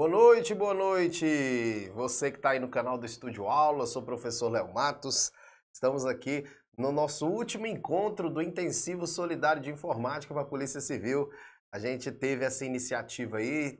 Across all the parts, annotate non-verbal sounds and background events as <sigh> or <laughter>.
Boa noite, boa noite! Você que está aí no canal do Estúdio Aula, eu sou o professor Léo Matos. Estamos aqui no nosso último encontro do Intensivo Solidário de Informática para a Polícia Civil. A gente teve essa iniciativa aí,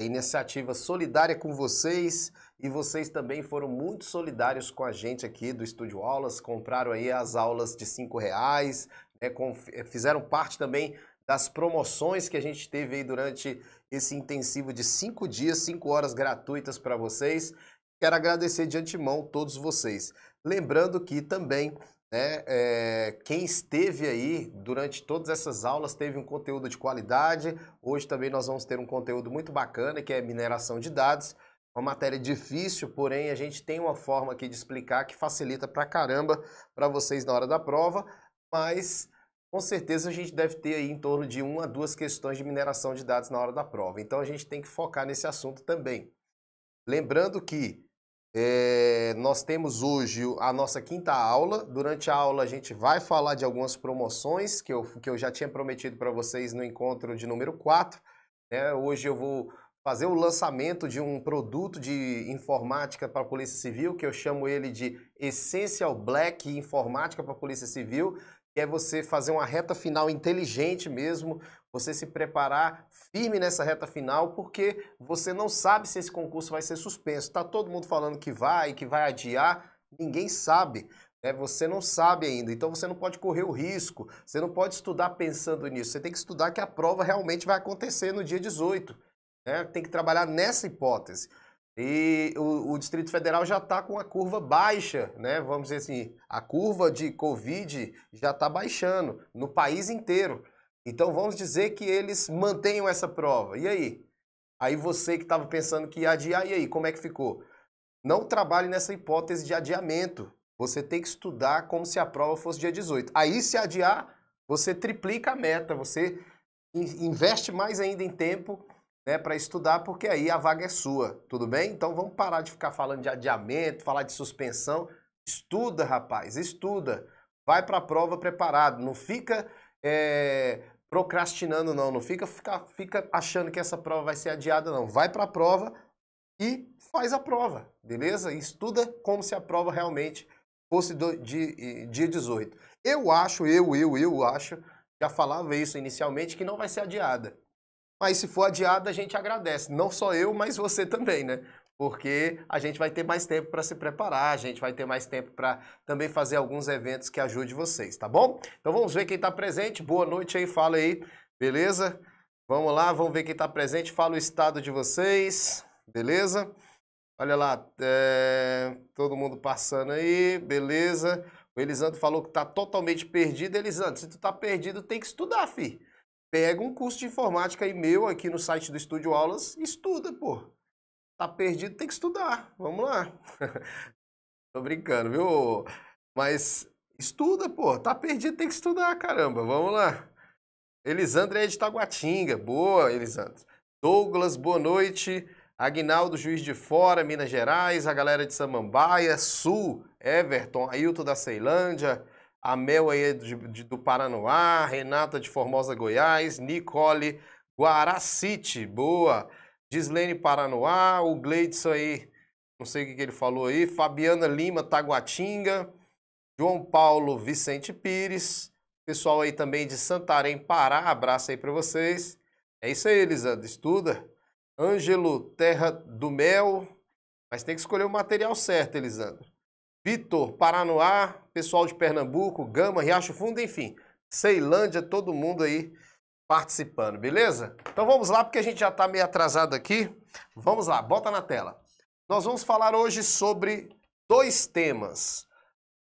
iniciativa solidária com vocês e vocês também foram muito solidários com a gente aqui do Estúdio Aulas, compraram aí as aulas de cinco reais, né, com, eh, fizeram parte também das promoções que a gente teve aí durante esse intensivo de cinco dias, cinco horas gratuitas para vocês. Quero agradecer de antemão todos vocês. Lembrando que também né, é, quem esteve aí durante todas essas aulas teve um conteúdo de qualidade. Hoje também nós vamos ter um conteúdo muito bacana que é mineração de dados. Uma matéria difícil, porém a gente tem uma forma aqui de explicar que facilita pra caramba para vocês na hora da prova, mas com certeza a gente deve ter aí em torno de uma a duas questões de mineração de dados na hora da prova. Então a gente tem que focar nesse assunto também. Lembrando que é, nós temos hoje a nossa quinta aula. Durante a aula a gente vai falar de algumas promoções que eu, que eu já tinha prometido para vocês no encontro de número 4. É, né? hoje eu vou fazer o lançamento de um produto de informática para a Polícia Civil, que eu chamo ele de Essential Black Informática para a Polícia Civil que é você fazer uma reta final inteligente mesmo, você se preparar firme nessa reta final, porque você não sabe se esse concurso vai ser suspenso. Está todo mundo falando que vai, que vai adiar, ninguém sabe. Né? Você não sabe ainda, então você não pode correr o risco, você não pode estudar pensando nisso, você tem que estudar que a prova realmente vai acontecer no dia 18. Né? Tem que trabalhar nessa hipótese. E o, o Distrito Federal já está com a curva baixa, né? Vamos dizer assim, a curva de Covid já está baixando no país inteiro. Então vamos dizer que eles mantenham essa prova. E aí? Aí você que estava pensando que ia adiar, e aí, como é que ficou? Não trabalhe nessa hipótese de adiamento. Você tem que estudar como se a prova fosse dia 18. Aí, se adiar, você triplica a meta, você investe mais ainda em tempo né, para estudar, porque aí a vaga é sua, tudo bem? Então vamos parar de ficar falando de adiamento, falar de suspensão. Estuda, rapaz, estuda. Vai para a prova preparado. Não fica é, procrastinando, não. Não fica, fica, fica achando que essa prova vai ser adiada, não. Vai para a prova e faz a prova, beleza? Estuda como se a prova realmente fosse do, de, dia 18. Eu acho, eu, eu, eu acho, já falava isso inicialmente, que não vai ser adiada. Mas se for adiado, a gente agradece. Não só eu, mas você também, né? Porque a gente vai ter mais tempo para se preparar, a gente vai ter mais tempo para também fazer alguns eventos que ajude vocês, tá bom? Então vamos ver quem está presente. Boa noite aí, fala aí, beleza? Vamos lá, vamos ver quem está presente. Fala o estado de vocês, beleza? Olha lá, é... todo mundo passando aí, beleza? O Elisandro falou que está totalmente perdido. Elisandro, se tu está perdido, tem que estudar, filho. Pega um curso de informática aí meu aqui no site do Estúdio Aulas e estuda, pô. Tá perdido, tem que estudar. Vamos lá. <laughs> Tô brincando, viu? Mas estuda, pô. Tá perdido, tem que estudar, caramba. Vamos lá. Elisandra é de Taguatinga. Boa, Elisandra. Douglas, boa noite. Agnaldo Juiz de Fora, Minas Gerais, a galera de Samambaia, Sul, Everton, Ailton da Ceilândia, a Mel aí é de, de, do Paranoá, Renata de Formosa, Goiás, Nicole Guaracite, boa, Gislene Paranoá, o Gleidson aí, não sei o que, que ele falou aí, Fabiana Lima, Taguatinga, João Paulo Vicente Pires, pessoal aí também de Santarém, Pará, abraço aí para vocês. É isso aí, Elisandro, estuda. Ângelo Terra do Mel, mas tem que escolher o material certo, Elisandro. Vitor Paranoá, pessoal de Pernambuco, Gama, Riacho Fundo, enfim, Ceilândia, todo mundo aí participando, beleza? Então vamos lá, porque a gente já está meio atrasado aqui. Vamos lá, bota na tela. Nós vamos falar hoje sobre dois temas,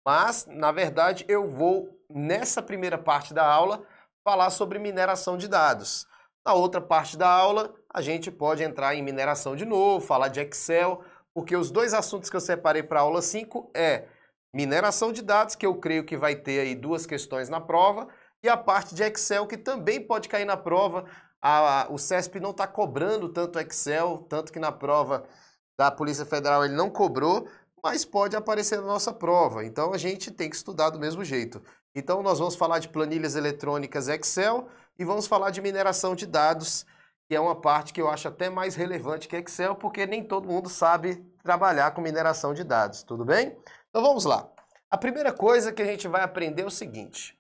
mas na verdade eu vou, nessa primeira parte da aula, falar sobre mineração de dados. Na outra parte da aula, a gente pode entrar em mineração de novo, falar de Excel, porque os dois assuntos que eu separei para a aula 5 é mineração de dados, que eu creio que vai ter aí duas questões na prova, e a parte de Excel, que também pode cair na prova. A, a, o CESP não está cobrando tanto Excel, tanto que na prova da Polícia Federal ele não cobrou, mas pode aparecer na nossa prova. Então a gente tem que estudar do mesmo jeito. Então nós vamos falar de planilhas eletrônicas Excel e vamos falar de mineração de dados, que é uma parte que eu acho até mais relevante que Excel, porque nem todo mundo sabe trabalhar com mineração de dados, tudo bem? Então vamos lá. A primeira coisa que a gente vai aprender é o seguinte: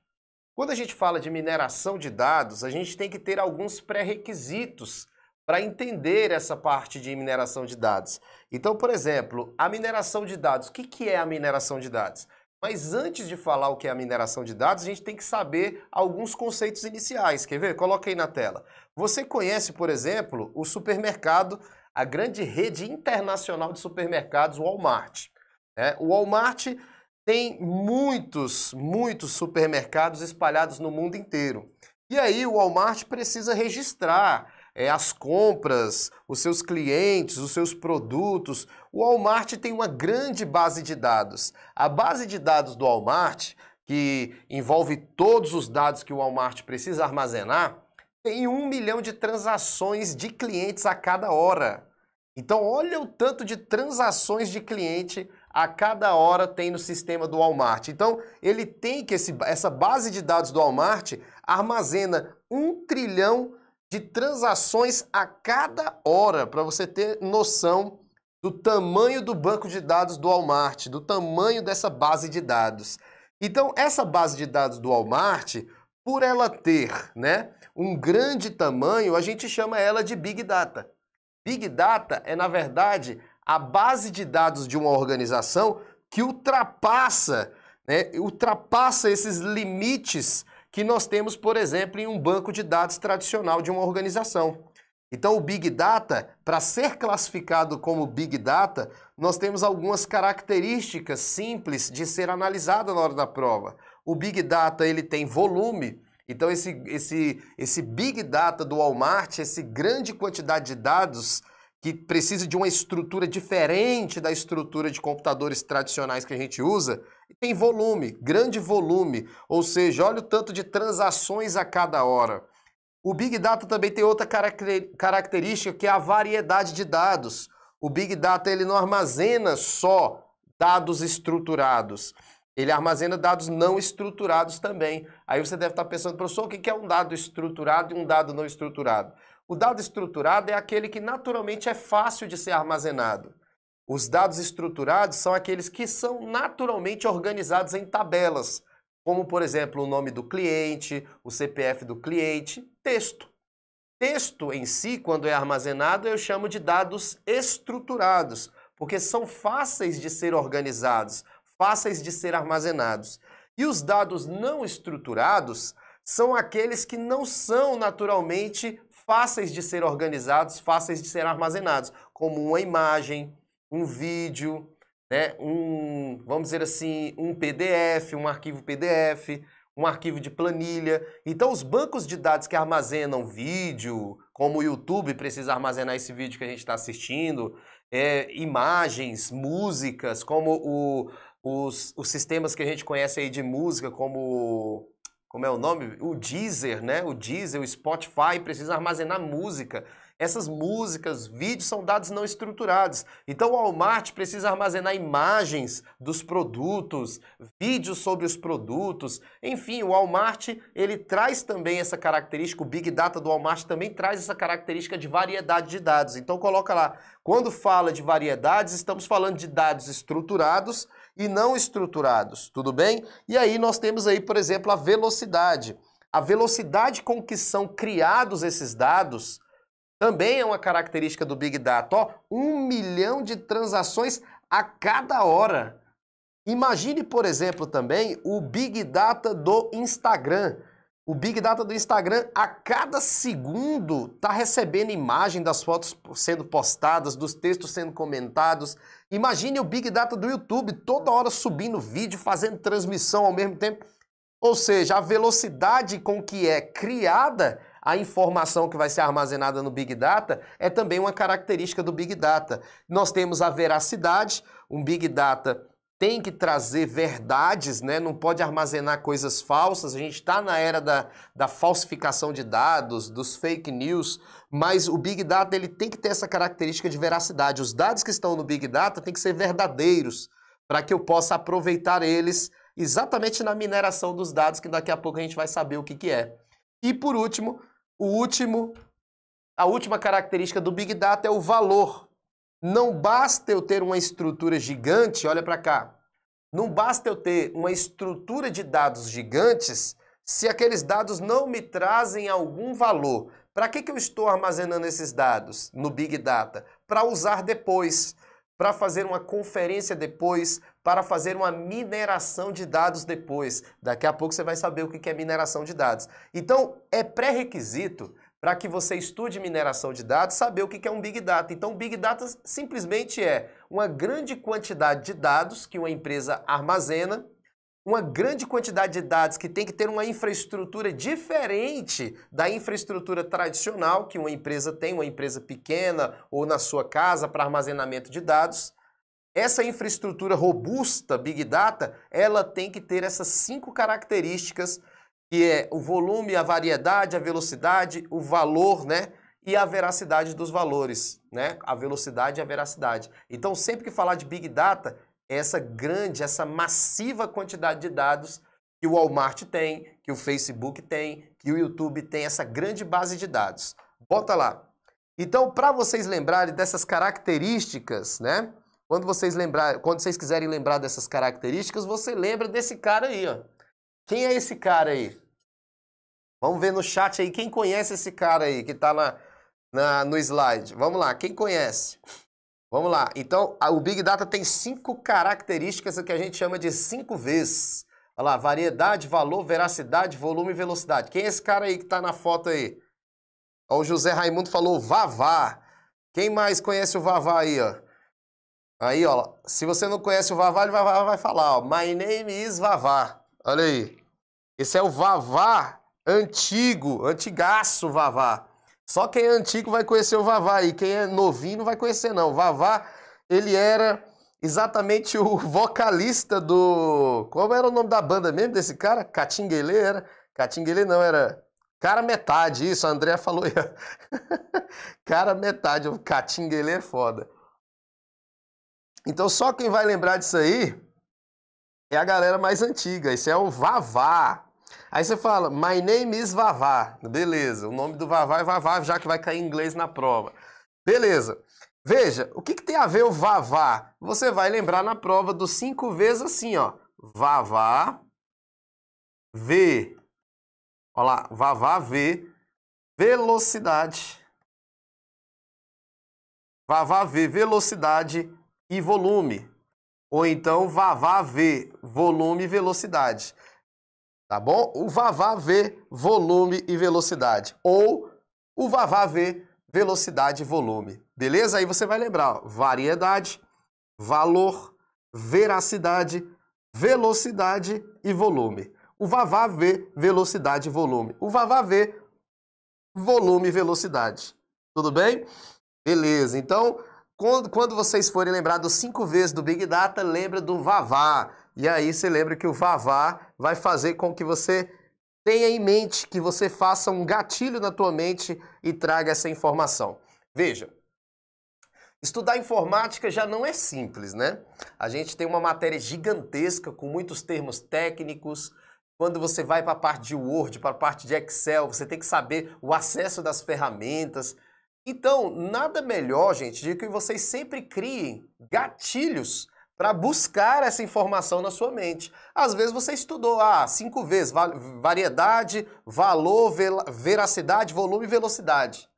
quando a gente fala de mineração de dados, a gente tem que ter alguns pré-requisitos para entender essa parte de mineração de dados. Então, por exemplo, a mineração de dados. O que, que é a mineração de dados? Mas antes de falar o que é a mineração de dados, a gente tem que saber alguns conceitos iniciais. Quer ver? Coloca aí na tela. Você conhece, por exemplo, o supermercado, a grande rede internacional de supermercados Walmart. Né? O Walmart tem muitos, muitos supermercados espalhados no mundo inteiro. E aí o Walmart precisa registrar é, as compras, os seus clientes, os seus produtos. O Walmart tem uma grande base de dados. A base de dados do Walmart, que envolve todos os dados que o Walmart precisa armazenar, tem um milhão de transações de clientes a cada hora. Então, olha o tanto de transações de cliente a cada hora tem no sistema do Walmart. Então, ele tem que esse, essa base de dados do Walmart armazena um trilhão de transações a cada hora, para você ter noção do tamanho do banco de dados do Walmart, do tamanho dessa base de dados. Então, essa base de dados do Walmart, por ela ter né, um grande tamanho, a gente chama ela de Big Data. Big Data é, na verdade, a base de dados de uma organização que ultrapassa, né, ultrapassa esses limites que nós temos, por exemplo, em um banco de dados tradicional de uma organização. Então, o Big Data, para ser classificado como Big Data, nós temos algumas características simples de ser analisada na hora da prova. O Big Data ele tem volume, então esse, esse, esse Big Data do Walmart, esse grande quantidade de dados, que precisa de uma estrutura diferente da estrutura de computadores tradicionais que a gente usa, tem volume, grande volume, ou seja, olha o tanto de transações a cada hora. O Big Data também tem outra característica que é a variedade de dados. O Big Data ele não armazena só dados estruturados, ele armazena dados não estruturados também. Aí você deve estar pensando, professor, o que é um dado estruturado e um dado não estruturado? O dado estruturado é aquele que naturalmente é fácil de ser armazenado. Os dados estruturados são aqueles que são naturalmente organizados em tabelas, como por exemplo o nome do cliente, o CPF do cliente, texto. Texto em si, quando é armazenado, eu chamo de dados estruturados, porque são fáceis de ser organizados, fáceis de ser armazenados. E os dados não estruturados são aqueles que não são naturalmente fáceis de ser organizados, fáceis de ser armazenados, como uma imagem, um vídeo, né, um, vamos dizer assim, um PDF, um arquivo PDF, um arquivo de planilha. Então, os bancos de dados que armazenam vídeo, como o YouTube precisa armazenar esse vídeo que a gente está assistindo, é, imagens, músicas, como o, os, os sistemas que a gente conhece aí de música, como como é o nome? O Deezer, né? O Deezer, o Spotify precisa armazenar música. Essas músicas, vídeos são dados não estruturados. Então o Walmart precisa armazenar imagens dos produtos, vídeos sobre os produtos. Enfim, o Walmart, ele traz também essa característica, o Big Data do Walmart também traz essa característica de variedade de dados. Então coloca lá, quando fala de variedades, estamos falando de dados estruturados e não estruturados, tudo bem? E aí nós temos aí, por exemplo, a velocidade. A velocidade com que são criados esses dados também é uma característica do Big Data. Ó, um milhão de transações a cada hora. Imagine, por exemplo, também o Big Data do Instagram. O Big Data do Instagram, a cada segundo, está recebendo imagem das fotos sendo postadas, dos textos sendo comentados, Imagine o Big Data do YouTube toda hora subindo vídeo, fazendo transmissão ao mesmo tempo. Ou seja, a velocidade com que é criada a informação que vai ser armazenada no Big Data é também uma característica do Big Data. Nós temos a veracidade, um Big Data tem que trazer verdades, né? não pode armazenar coisas falsas. A gente está na era da, da falsificação de dados, dos fake news, mas o Big Data ele tem que ter essa característica de veracidade. Os dados que estão no Big Data têm que ser verdadeiros para que eu possa aproveitar eles exatamente na mineração dos dados, que daqui a pouco a gente vai saber o que, que é. E por último, o último, a última característica do Big Data é o valor. Não basta eu ter uma estrutura gigante, olha para cá. Não basta eu ter uma estrutura de dados gigantes se aqueles dados não me trazem algum valor, para que, que eu estou armazenando esses dados no Big Data? Para usar depois, para fazer uma conferência depois, para fazer uma mineração de dados depois. Daqui a pouco você vai saber o que é mineração de dados. Então, é pré-requisito para que você estude mineração de dados, saber o que é um Big Data. Então, Big Data simplesmente é uma grande quantidade de dados que uma empresa armazena uma grande quantidade de dados que tem que ter uma infraestrutura diferente da infraestrutura tradicional que uma empresa tem, uma empresa pequena ou na sua casa para armazenamento de dados. Essa infraestrutura robusta, Big Data, ela tem que ter essas cinco características, que é o volume, a variedade, a velocidade, o valor, né? E a veracidade dos valores, né? A velocidade e a veracidade. Então, sempre que falar de Big Data, essa grande, essa massiva quantidade de dados que o Walmart tem, que o Facebook tem, que o YouTube tem, essa grande base de dados. Bota lá. Então, para vocês lembrarem dessas características, né? Quando vocês lembrar, quando vocês quiserem lembrar dessas características, você lembra desse cara aí, ó. Quem é esse cara aí? Vamos ver no chat aí quem conhece esse cara aí que está na, na, no slide. Vamos lá, quem conhece? Vamos lá. Então, o Big Data tem cinco características que a gente chama de cinco Vs. Olha lá, variedade, valor, veracidade, volume e velocidade. Quem é esse cara aí que está na foto aí? Ó, o José Raimundo falou Vavá. Quem mais conhece o Vavá aí, ó? Aí, ó, se você não conhece o Vavá, ele vai, vai falar, ó, My name is Vavá. Olha aí. Esse é o Vavá antigo, antigaço Vavá. Só quem é antigo vai conhecer o Vavá e quem é novinho não vai conhecer não. O Vavá, ele era exatamente o <laughs> vocalista do... Como era o nome da banda mesmo desse cara? Catinguele era? Catinguele não, era... Cara metade, isso, a Andrea falou aí. <laughs> cara metade, o Catinguele é foda. Então só quem vai lembrar disso aí é a galera mais antiga. Isso é o Vavá. Aí você fala, my name is Vavá. Beleza, o nome do Vavá é Vavá, já que vai cair em inglês na prova. Beleza. Veja, o que, que tem a ver o Vavá? Você vai lembrar na prova dos cinco vezes assim, ó. Vavá, V. Olha lá, Vavá, V. Velocidade. Vavá, V. Velocidade e volume. Ou então, Vavá, V. Volume e velocidade tá bom? O Vavá vê volume e velocidade, ou o Vavá vê velocidade e volume, beleza? Aí você vai lembrar, ó, variedade, valor, veracidade, velocidade e volume. O Vavá vê velocidade e volume. O Vavá vê volume e velocidade. Tudo bem? Beleza. Então, quando, vocês forem lembrar dos cinco vezes do Big Data, lembra do Vavá. E aí você lembra que o Vavá vai fazer com que você tenha em mente, que você faça um gatilho na tua mente e traga essa informação. Veja, Estudar informática já não é simples, né? A gente tem uma matéria gigantesca com muitos termos técnicos. Quando você vai para a parte de Word, para a parte de Excel, você tem que saber o acesso das ferramentas. Então, nada melhor, gente, de que vocês sempre criem gatilhos para buscar essa informação na sua mente. Às vezes você estudou ah, cinco vezes va variedade, valor, veracidade, volume e velocidade.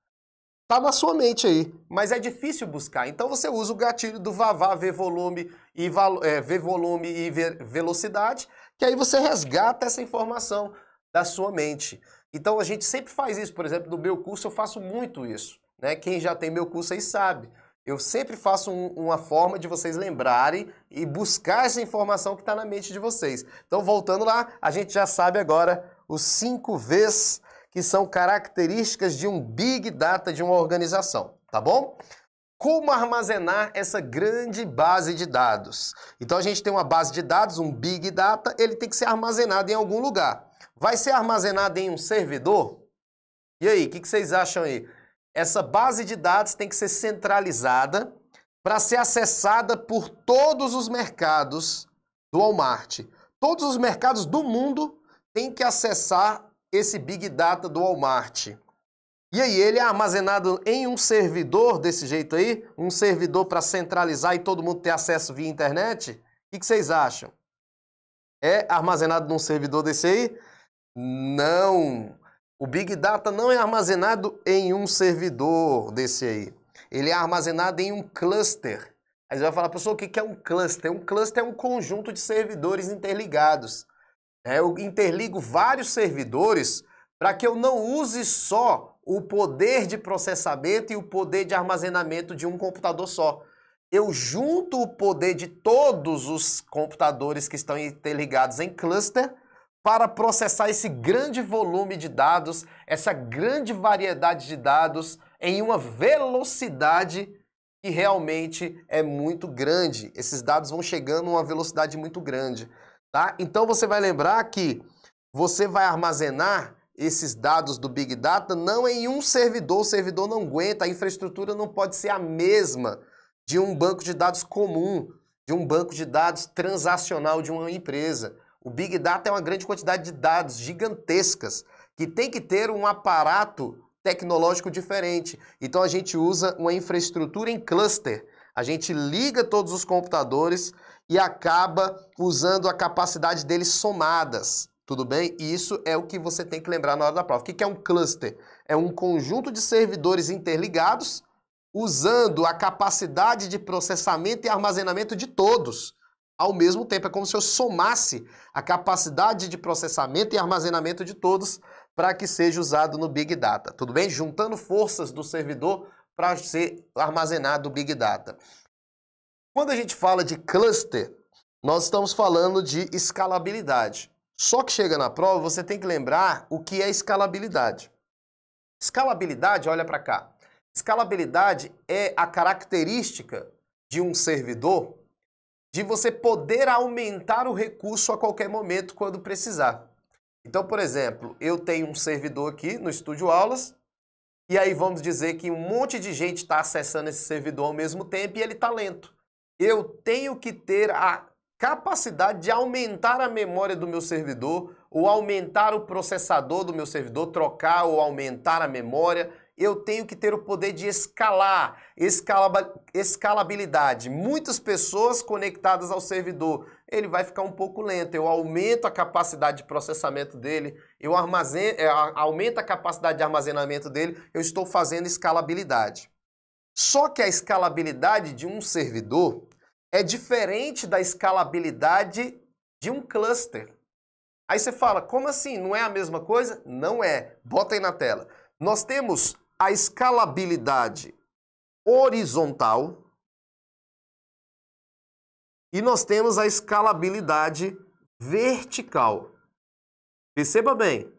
Tá na sua mente aí, mas é difícil buscar. Então você usa o gatilho do vavá ver volume e é, ver volume e ver velocidade, que aí você resgata essa informação da sua mente. Então a gente sempre faz isso, por exemplo, no meu curso eu faço muito isso, né? Quem já tem meu curso aí sabe. Eu sempre faço um, uma forma de vocês lembrarem e buscar essa informação que está na mente de vocês. Então, voltando lá, a gente já sabe agora os cinco Vs que são características de um Big Data de uma organização, tá bom? Como armazenar essa grande base de dados? Então, a gente tem uma base de dados, um Big Data, ele tem que ser armazenado em algum lugar. Vai ser armazenado em um servidor? E aí, o que, que vocês acham aí? Essa base de dados tem que ser centralizada para ser acessada por todos os mercados do Walmart. Todos os mercados do mundo têm que acessar esse Big Data do Walmart. E aí ele é armazenado em um servidor desse jeito aí, um servidor para centralizar e todo mundo ter acesso via internet? O que vocês acham? É armazenado num servidor desse aí? Não! O Big Data não é armazenado em um servidor desse aí. Ele é armazenado em um cluster. Aí você vai falar, pessoal, o que é um cluster? Um cluster é um conjunto de servidores interligados. É, eu interligo vários servidores para que eu não use só o poder de processamento e o poder de armazenamento de um computador só. Eu junto o poder de todos os computadores que estão interligados em cluster para processar esse grande volume de dados, essa grande variedade de dados em uma velocidade que realmente é muito grande. Esses dados vão chegando a uma velocidade muito grande, tá? Então você vai lembrar que você vai armazenar esses dados do Big Data não em um servidor, o servidor não aguenta, a infraestrutura não pode ser a mesma de um banco de dados comum, de um banco de dados transacional de uma empresa. O Big Data é uma grande quantidade de dados gigantescas que tem que ter um aparato tecnológico diferente. Então a gente usa uma infraestrutura em cluster. A gente liga todos os computadores e acaba usando a capacidade deles somadas. Tudo bem? E isso é o que você tem que lembrar na hora da prova. O que é um cluster? É um conjunto de servidores interligados usando a capacidade de processamento e armazenamento de todos ao mesmo tempo. É como se eu somasse a capacidade de processamento e armazenamento de todos para que seja usado no Big Data, tudo bem? Juntando forças do servidor para ser armazenado o Big Data. Quando a gente fala de cluster, nós estamos falando de escalabilidade. Só que chega na prova, você tem que lembrar o que é escalabilidade. Escalabilidade, olha para cá. Escalabilidade é a característica de um servidor de você poder aumentar o recurso a qualquer momento quando precisar. Então, por exemplo, eu tenho um servidor aqui no Estúdio Aulas, e aí vamos dizer que um monte de gente está acessando esse servidor ao mesmo tempo e ele está lento. Eu tenho que ter a capacidade de aumentar a memória do meu servidor, ou aumentar o processador do meu servidor, trocar ou aumentar a memória eu tenho que ter o poder de escalar, escala, escalabilidade. Muitas pessoas conectadas ao servidor, ele vai ficar um pouco lento. Eu aumento a capacidade de processamento dele, eu armazen, é, aumento a capacidade de armazenamento dele, eu estou fazendo escalabilidade. Só que a escalabilidade de um servidor é diferente da escalabilidade de um cluster. Aí você fala, como assim? Não é a mesma coisa? Não é. Bota aí na tela. Nós temos a escalabilidade horizontal e nós temos a escalabilidade vertical. Perceba bem,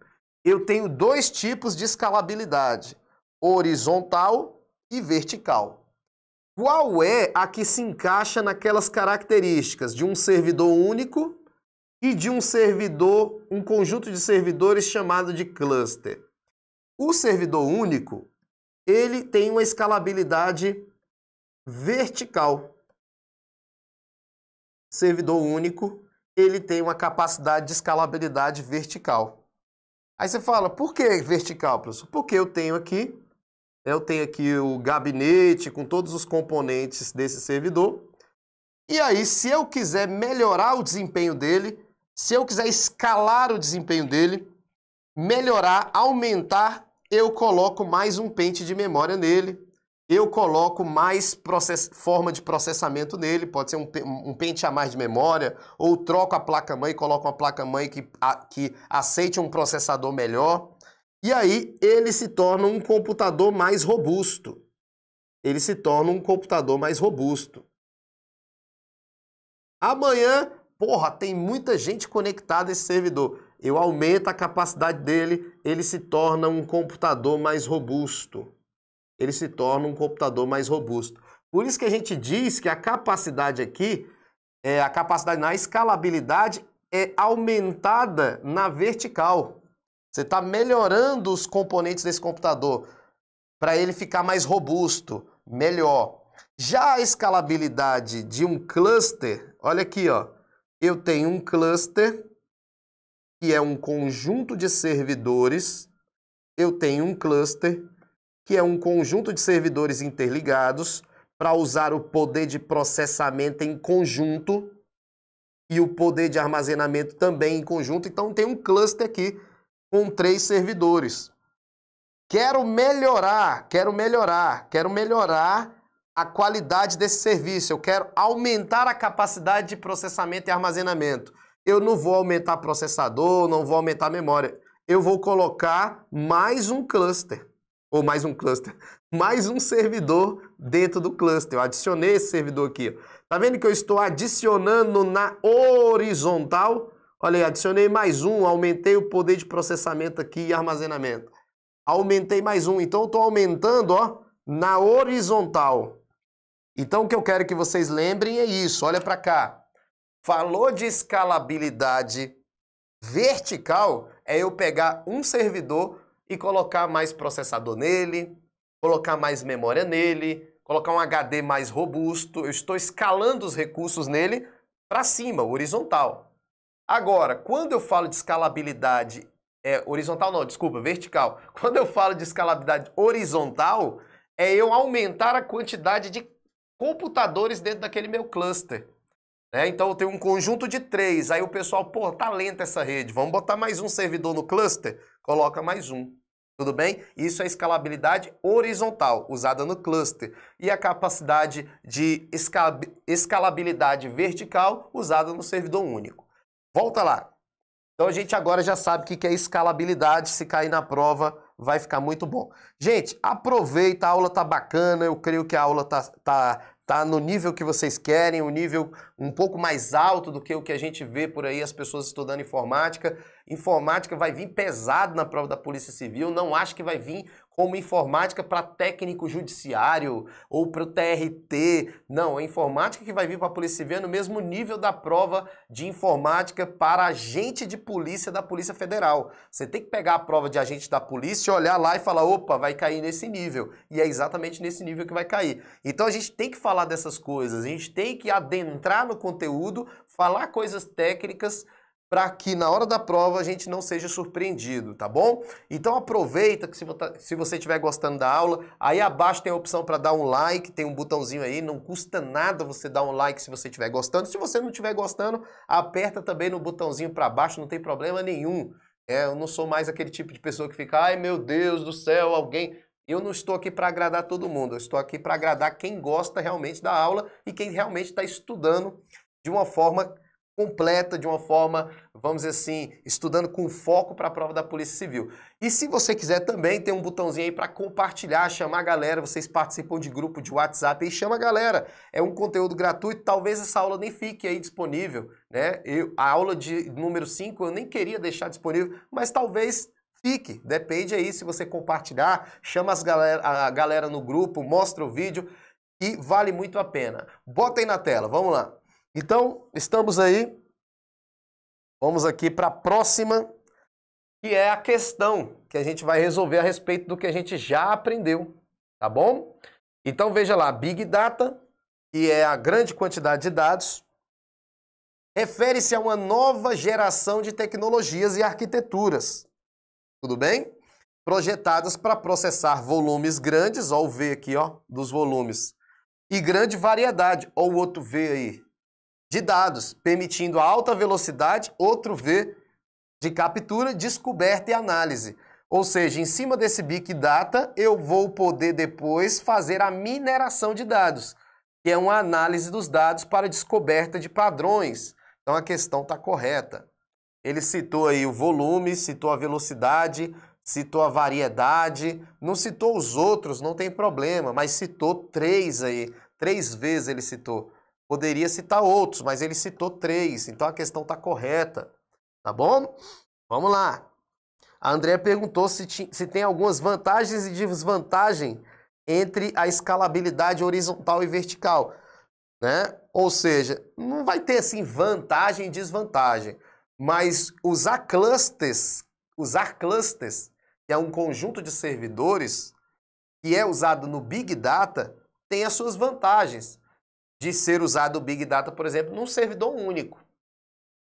eu tenho dois tipos de escalabilidade, horizontal e vertical. Qual é a que se encaixa naquelas características de um servidor único e de um servidor, um conjunto de servidores chamado de cluster? O servidor único, ele tem uma escalabilidade vertical. Servidor único, ele tem uma capacidade de escalabilidade vertical. Aí você fala, por que vertical, professor? Porque eu tenho aqui, né, eu tenho aqui o gabinete com todos os componentes desse servidor. E aí, se eu quiser melhorar o desempenho dele, se eu quiser escalar o desempenho dele, melhorar, aumentar, eu coloco mais um pente de memória nele, eu coloco mais process... forma de processamento nele, pode ser um, um, pente a mais de memória, ou troco a placa-mãe, coloco uma placa-mãe que, que aceite um processador melhor. E aí ele se torna um computador mais robusto. Ele se torna um computador mais robusto. Amanhã, porra, tem muita gente conectada a esse servidor eu aumento a capacidade dele, ele se torna um computador mais robusto. Ele se torna um computador mais robusto. Por isso que a gente diz que a capacidade aqui, é, a capacidade na escalabilidade é aumentada na vertical. Você está melhorando os componentes desse computador para ele ficar mais robusto, melhor. Já a escalabilidade de um cluster, olha aqui, ó, eu tenho um cluster que é um conjunto de servidores, eu tenho um cluster, que é um conjunto de servidores interligados, para usar o poder de processamento em conjunto e o poder de armazenamento também em conjunto. Então tem um cluster aqui com três servidores. Quero melhorar, quero melhorar, quero melhorar a qualidade desse serviço. Eu quero aumentar a capacidade de processamento e armazenamento eu não vou aumentar processador, não vou aumentar memória. Eu vou colocar mais um cluster, ou mais um cluster, <laughs> mais um servidor dentro do cluster. Eu adicionei esse servidor aqui. Tá vendo que eu estou adicionando na horizontal? Olha aí, adicionei mais um, aumentei o poder de processamento aqui e armazenamento. Aumentei mais um, então eu estou aumentando ó, na horizontal. Então o que eu quero que vocês lembrem é isso, olha para cá. Falou de escalabilidade vertical, é eu pegar um servidor e colocar mais processador nele, colocar mais memória nele, colocar um HD mais robusto. Eu estou escalando os recursos nele para cima, horizontal. Agora, quando eu falo de escalabilidade é, horizontal, não, desculpa, vertical. <laughs> Quando eu falo de escalabilidade horizontal, é eu aumentar a quantidade de computadores dentro daquele meu cluster. Né? Então eu tenho um conjunto de três. Aí o pessoal, pô, tá lenta essa rede, vamos botar mais um servidor no cluster? Coloca mais um. Tudo bem? Isso é escalabilidade horizontal, usada no cluster. E a capacidade de escalabilidade vertical, usada no servidor único. Volta lá. Então a gente agora já sabe o que é escalabilidade. Se cair na prova, vai ficar muito bom. Gente, aproveita, a aula tá bacana. Eu creio que a aula tá, tá, tá no nível que vocês querem, um nível um pouco mais alto do que o que a gente vê por aí as pessoas estudando informática. Informática vai vir pesado na prova da Polícia Civil, não acho que vai vir como informática para técnico judiciário ou para o TRT. Não, é informática que vai vir para a Polícia Civil é no mesmo nível da prova de informática para agente de polícia da Polícia Federal. Você tem que pegar a prova de agente da polícia, olhar lá e falar, opa, vai cair nesse nível. E é exatamente nesse nível que vai cair. Então a gente tem que falar dessas coisas, a gente tem que adentrar no conteúdo, falar coisas técnicas para que na hora da prova a gente não seja surpreendido, tá bom? Então aproveita que se você estiver gostando da aula, aí abaixo tem a opção para dar um like, tem um botãozinho aí, não custa nada você dar um like se você estiver gostando. Se você não estiver gostando, aperta também no botãozinho para baixo, não tem problema nenhum. É, eu não sou mais aquele tipo de pessoa que fica, ai meu Deus do céu, alguém eu não estou aqui para agradar todo mundo, eu estou aqui para agradar quem gosta realmente da aula e quem realmente está estudando de uma forma completa, de uma forma, vamos dizer assim, estudando com foco para a prova da Polícia Civil. E se você quiser também, tem um botãozinho aí para compartilhar, chamar a galera, vocês participam de grupo de WhatsApp e chama a galera. É um conteúdo gratuito, talvez essa aula nem fique aí disponível, né? Eu, a aula de número 5 eu nem queria deixar disponível, mas talvez fique, depende aí se você compartilhar, chama as galera, a galera no grupo, mostra o vídeo e vale muito a pena. Bota aí na tela, vamos lá. Então, estamos aí. Vamos aqui para a próxima, que é a questão que a gente vai resolver a respeito do que a gente já aprendeu, tá bom? Então veja lá, Big Data, que é a grande quantidade de dados, refere-se a uma nova geração de tecnologias e arquiteturas. Tudo bem? Projetadas para processar volumes grandes, ó, o V aqui, ó, dos volumes. E grande variedade, ó, o outro V aí, de dados, permitindo a alta velocidade, outro V de captura, descoberta e análise. Ou seja, em cima desse Big Data, eu vou poder depois fazer a mineração de dados, que é uma análise dos dados para descoberta de padrões. Então a questão está correta. Ele citou aí o volume, citou a velocidade, citou a variedade, não citou os outros, não tem problema, mas citou três aí, três vezes ele citou. Poderia citar outros, mas ele citou três, então a questão está correta. Tá bom? Vamos lá. A André perguntou se, ti, se tem algumas vantagens e desvantagens entre a escalabilidade horizontal e vertical. Né? Ou seja, não vai ter assim vantagem e desvantagem, mas usar clusters, usar clusters, que é um conjunto de servidores que é usado no Big Data, tem as suas vantagens de ser usado o Big Data, por exemplo, num servidor único.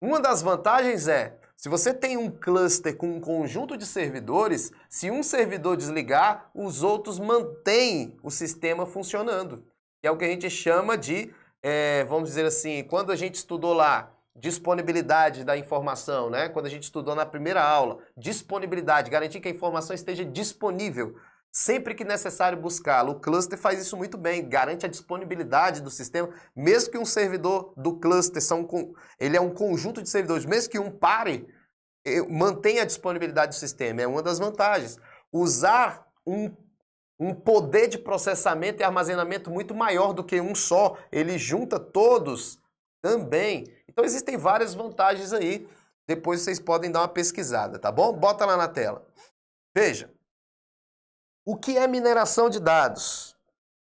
Uma das vantagens é, se você tem um cluster com um conjunto de servidores, se um servidor desligar, os outros mantêm o sistema funcionando. é o que a gente chama de, é, vamos dizer assim, quando a gente estudou lá disponibilidade da informação, né? Quando a gente estudou na primeira aula, disponibilidade, garantir que a informação esteja disponível sempre que necessário buscá-lo. O cluster faz isso muito bem, garante a disponibilidade do sistema, mesmo que um servidor do cluster são ele é um conjunto de servidores, mesmo que um pare, eh, mantém a disponibilidade do sistema. É uma das vantagens. Usar um um poder de processamento e armazenamento muito maior do que um só, ele junta todos também. Então existem várias vantagens aí. Depois vocês podem dar uma pesquisada, tá bom? Bota lá na tela. Veja, o que é mineração de dados?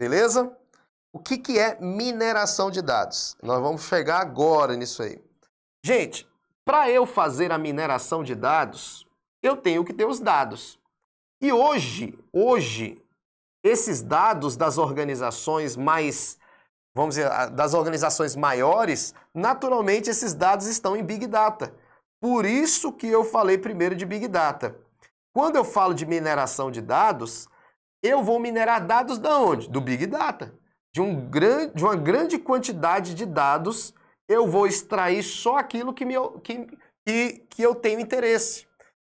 Beleza? O que, que é mineração de dados? Nós vamos chegar agora nisso aí. Gente, para eu fazer a mineração de dados, eu tenho que ter os dados. E hoje, hoje, esses dados das organizações mais, vamos dizer, das organizações maiores, naturalmente esses dados estão em Big Data. Por isso que eu falei primeiro de Big Data. Quando eu falo de mineração de dados, eu vou minerar dados da onde? Do Big Data. De, um grande, de uma grande quantidade de dados, eu vou extrair só aquilo que, me, que, que, que eu tenho interesse.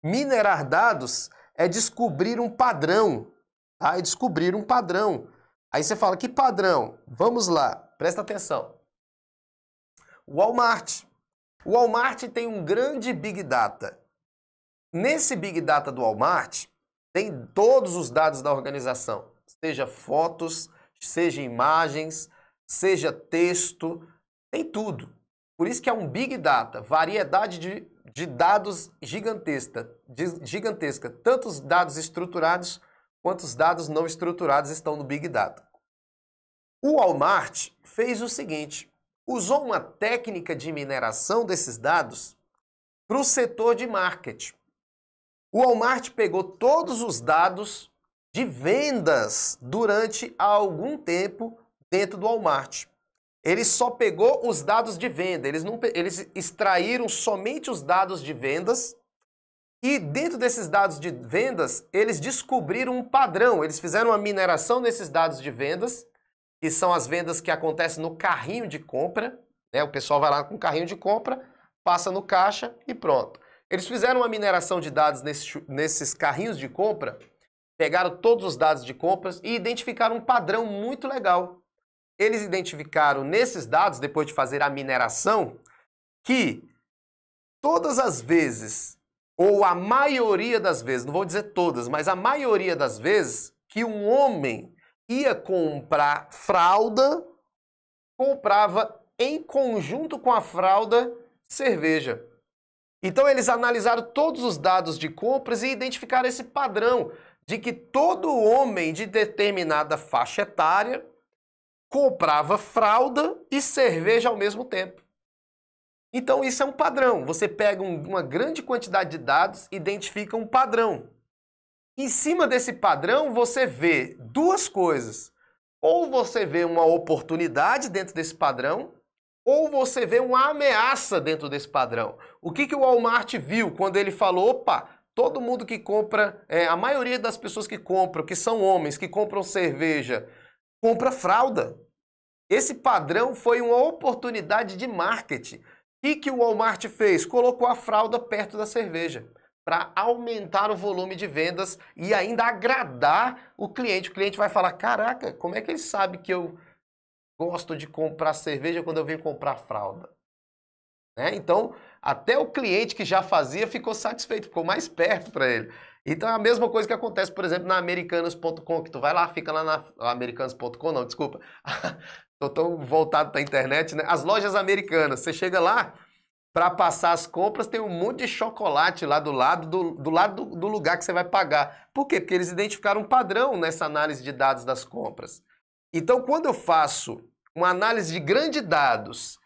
Minerar dados é descobrir um padrão, tá? É descobrir um padrão. Aí você fala, que padrão? Vamos lá, presta atenção. Walmart. O Walmart tem um grande Big Data. Nesse Big Data do Walmart, tem todos os dados da organização, seja fotos, seja imagens, seja texto, tem tudo. Por isso que é um Big Data, variedade de, de dados gigantesca, de, gigantesca. Tanto os dados estruturados quanto os dados não estruturados estão no Big Data. O Walmart fez o seguinte, usou uma técnica de mineração desses dados para o setor de marketing. O Walmart pegou todos os dados de vendas durante algum tempo dentro do Walmart. Ele só pegou os dados de venda, eles, não, eles extraíram somente os dados de vendas e dentro desses dados de vendas, eles descobriram um padrão, eles fizeram uma mineração desses dados de vendas, que são as vendas que acontecem no carrinho de compra, né? o pessoal vai lá com o carrinho de compra, passa no caixa e pronto. Eles fizeram uma mineração de dados nesse, nesses carrinhos de compra, pegaram todos os dados de compras e identificaram um padrão muito legal. Eles identificaram nesses dados, depois de fazer a mineração, que todas as vezes, ou a maioria das vezes, não vou dizer todas, mas a maioria das vezes que um homem ia comprar fralda, comprava em conjunto com a fralda cerveja. Então eles analisaram todos os dados de compras e identificaram esse padrão de que todo homem de determinada faixa etária comprava fralda e cerveja ao mesmo tempo. Então isso é um padrão. Você pega um, uma grande quantidade de dados, identifica um padrão. Em cima desse padrão, você vê duas coisas. Ou você vê uma oportunidade dentro desse padrão, ou você vê uma ameaça dentro desse padrão. O que, que o Walmart viu quando ele falou, opa, todo mundo que compra, é, a maioria das pessoas que compram, que são homens, que compram cerveja, compra fralda. Esse padrão foi uma oportunidade de marketing. que que o Walmart fez? Colocou a fralda perto da cerveja para aumentar o volume de vendas e ainda agradar o cliente. O cliente vai falar: "Caraca, como é que ele sabe que eu gosto de comprar cerveja quando eu venho comprar fralda. Né? Então, até o cliente que já fazia ficou satisfeito, ficou mais perto para ele. Então, é a mesma coisa que acontece, por exemplo, na americanas.com, que tu vai lá, fica lá na americanas.com, não, desculpa. <laughs> Tô tão voltado para a internet, né? As lojas americanas, você chega lá, para passar as compras, tem um monte de chocolate lá do lado do, do lado do, do, lugar que você vai pagar. Por quê? Porque eles identificaram um padrão nessa análise de dados das compras. Então, quando eu faço uma análise de grandes dados,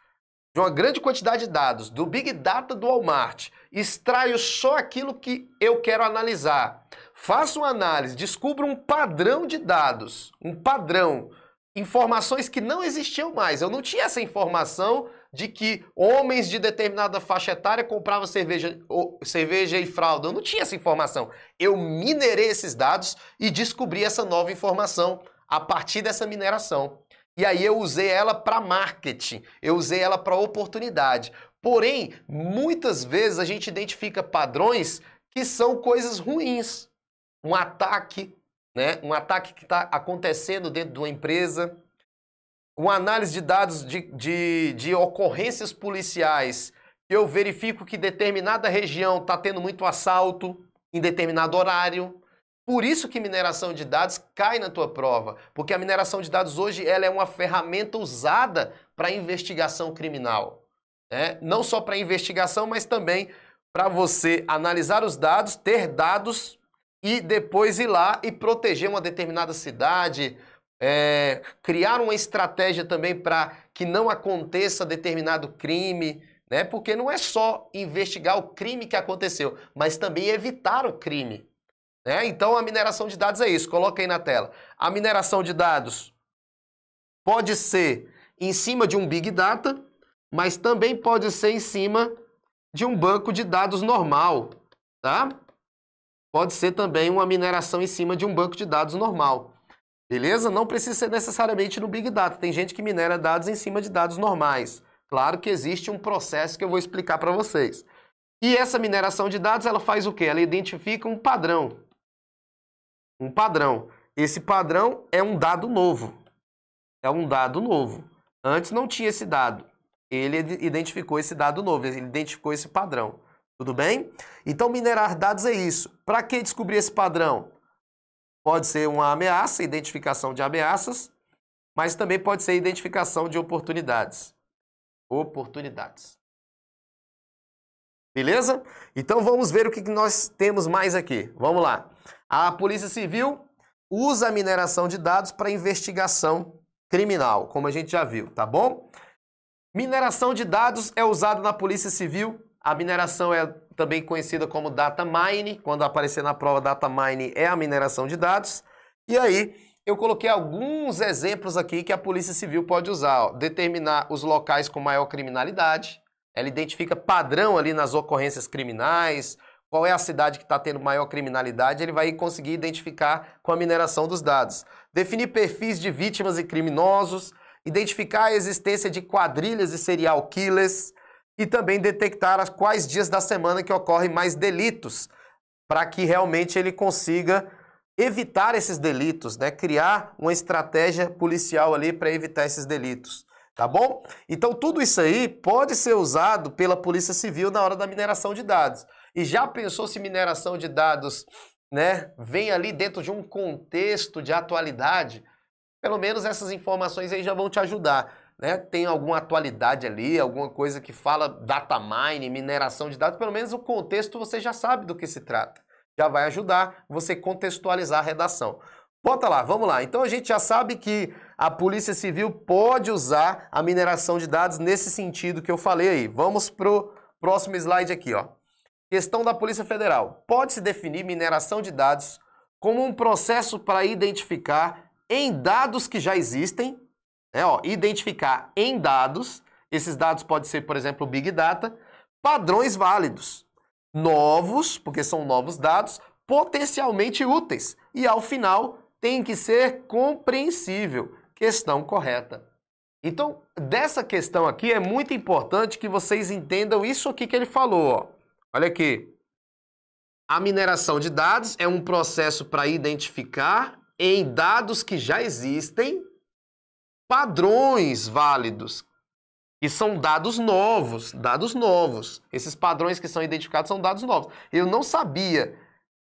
de uma grande quantidade de dados, do Big Data do Walmart, extraio só aquilo que eu quero analisar, faço uma análise, descubro um padrão de dados, um padrão, informações que não existiam mais. Eu não tinha essa informação de que homens de determinada faixa etária compravam cerveja, cerveja e fralda. Eu não tinha essa informação. Eu minerei esses dados e descobri essa nova informação a partir dessa mineração. E aí eu usei ela para marketing, eu usei ela para oportunidade. Porém, muitas vezes a gente identifica padrões que são coisas ruins. Um ataque, né? Um ataque que está acontecendo dentro de uma empresa, uma análise de dados de, de, de ocorrências policiais. Eu verifico que determinada região está tendo muito assalto em determinado horário. Por isso que mineração de dados cai na tua prova, porque a mineração de dados hoje ela é uma ferramenta usada para investigação criminal. Né? Não só para investigação, mas também para você analisar os dados, ter dados e depois ir lá e proteger uma determinada cidade, é, criar uma estratégia também para que não aconteça determinado crime, né? porque não é só investigar o crime que aconteceu, mas também evitar o crime. Né? Então a mineração de dados é isso, coloca aí na tela. A mineração de dados pode ser em cima de um Big Data, mas também pode ser em cima de um banco de dados normal, tá? Pode ser também uma mineração em cima de um banco de dados normal. Beleza? Não precisa ser necessariamente no Big Data. Tem gente que minera dados em cima de dados normais. Claro que existe um processo que eu vou explicar para vocês. E essa mineração de dados, ela faz o quê? Ela identifica um padrão um padrão. Esse padrão é um dado novo. É um dado novo. Antes não tinha esse dado. Ele identificou esse dado novo, ele identificou esse padrão. Tudo bem? Então, minerar dados é isso. Para que descobrir esse padrão? Pode ser uma ameaça, identificação de ameaças, mas também pode ser identificação de oportunidades. Oportunidades. Beleza? Então vamos ver o que nós temos mais aqui. Vamos lá. A Polícia Civil usa a mineração de dados para investigação criminal, como a gente já viu, tá bom? Mineração de dados é usada na Polícia Civil. A mineração é também conhecida como data mine, quando aparecer na prova data mine é a mineração de dados. E aí, eu coloquei alguns exemplos aqui que a Polícia Civil pode usar, ó. determinar os locais com maior criminalidade. Ela identifica padrão ali nas ocorrências criminais, qual é a cidade que está tendo maior criminalidade, ele vai conseguir identificar com a mineração dos dados. Definir perfis de vítimas e criminosos, identificar a existência de quadrilhas e serial killers e também detectar quais dias da semana que ocorrem mais delitos, para que realmente ele consiga evitar esses delitos, né? Criar uma estratégia policial ali para evitar esses delitos, tá bom? Então tudo isso aí pode ser usado pela Polícia Civil na hora da mineração de dados. E já pensou se mineração de dados né, vem ali dentro de um contexto de atualidade? Pelo menos essas informações aí já vão te ajudar. Né? Tem alguma atualidade ali, alguma coisa que fala data mine, mineração de dados, pelo menos o contexto você já sabe do que se trata. Já vai ajudar você contextualizar a redação. Bota lá, vamos lá. Então a gente já sabe que a Polícia Civil pode usar a mineração de dados nesse sentido que eu falei aí. Vamos pro próximo slide aqui, ó. Questão da Polícia Federal. Pode-se definir mineração de dados como um processo para identificar em dados que já existem, né, ó, identificar em dados, esses dados podem ser, por exemplo, Big Data, padrões válidos, novos, porque são novos dados, potencialmente úteis e, ao final, tem que ser compreensível. Questão correta. Então, dessa questão aqui, é muito importante que vocês entendam isso aqui que ele falou. Ó. Olha aqui. A mineração de dados é um processo para identificar em dados que já existem padrões válidos, que são dados novos, dados novos. Esses padrões que são identificados são dados novos. Eu não sabia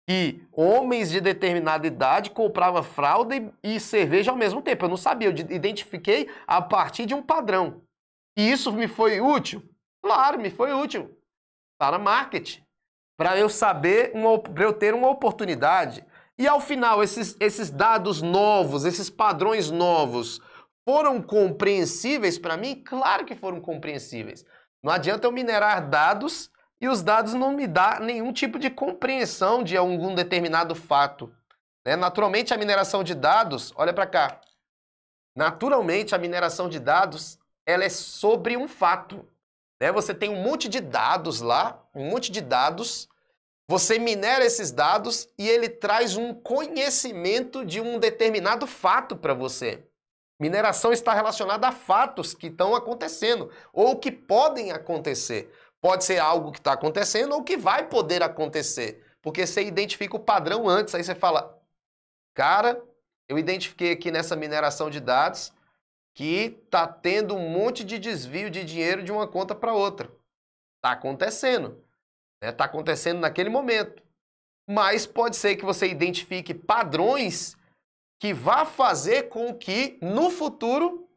que homens de determinada idade compravam fralda e, e cerveja ao mesmo tempo. Eu não sabia, eu identifiquei a partir de um padrão. E isso me foi útil? Claro, me foi útil para tá marketing, para eu saber, para eu ter uma oportunidade. E ao final, esses, esses dados novos, esses padrões novos, foram compreensíveis para mim? Claro que foram compreensíveis. Não adianta eu minerar dados e os dados não me dão nenhum tipo de compreensão de algum determinado fato. Né? Naturalmente, a mineração de dados, olha para cá. Naturalmente, a mineração de dados ela é sobre um fato. Né? Você tem um monte de dados lá, um monte de dados. Você minera esses dados e ele traz um conhecimento de um determinado fato para você. Mineração está relacionada a fatos que estão acontecendo ou que podem acontecer. Pode ser algo que está acontecendo ou que vai poder acontecer. Porque você identifica o padrão antes, aí você fala: Cara, eu identifiquei aqui nessa mineração de dados que está tendo um monte de desvio de dinheiro de uma conta para outra. Está acontecendo. Está né? acontecendo naquele momento. Mas pode ser que você identifique padrões que vá fazer com que no futuro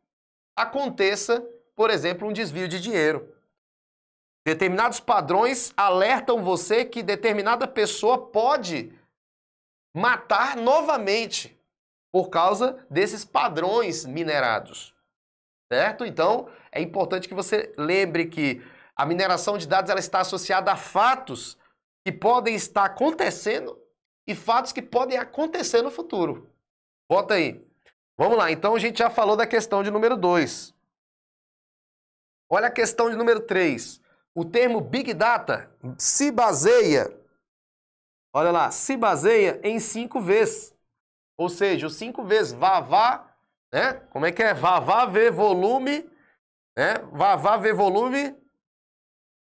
aconteça, por exemplo, um desvio de dinheiro. Determinados padrões alertam você que determinada pessoa pode matar novamente por causa desses padrões minerados. Certo? Então, é importante que você lembre que a mineração de dados ela está associada a fatos que podem estar acontecendo e fatos que podem acontecer no futuro. Bota aí. Vamos lá, então a gente já falou da questão de número 2. Olha a questão de número 3. O termo Big Data se baseia, olha lá, se baseia em cinco vezes. Ou seja, os cinco vezes vavá, né? Como é que é? Vavá, V, volume, né? Vavá, V, volume,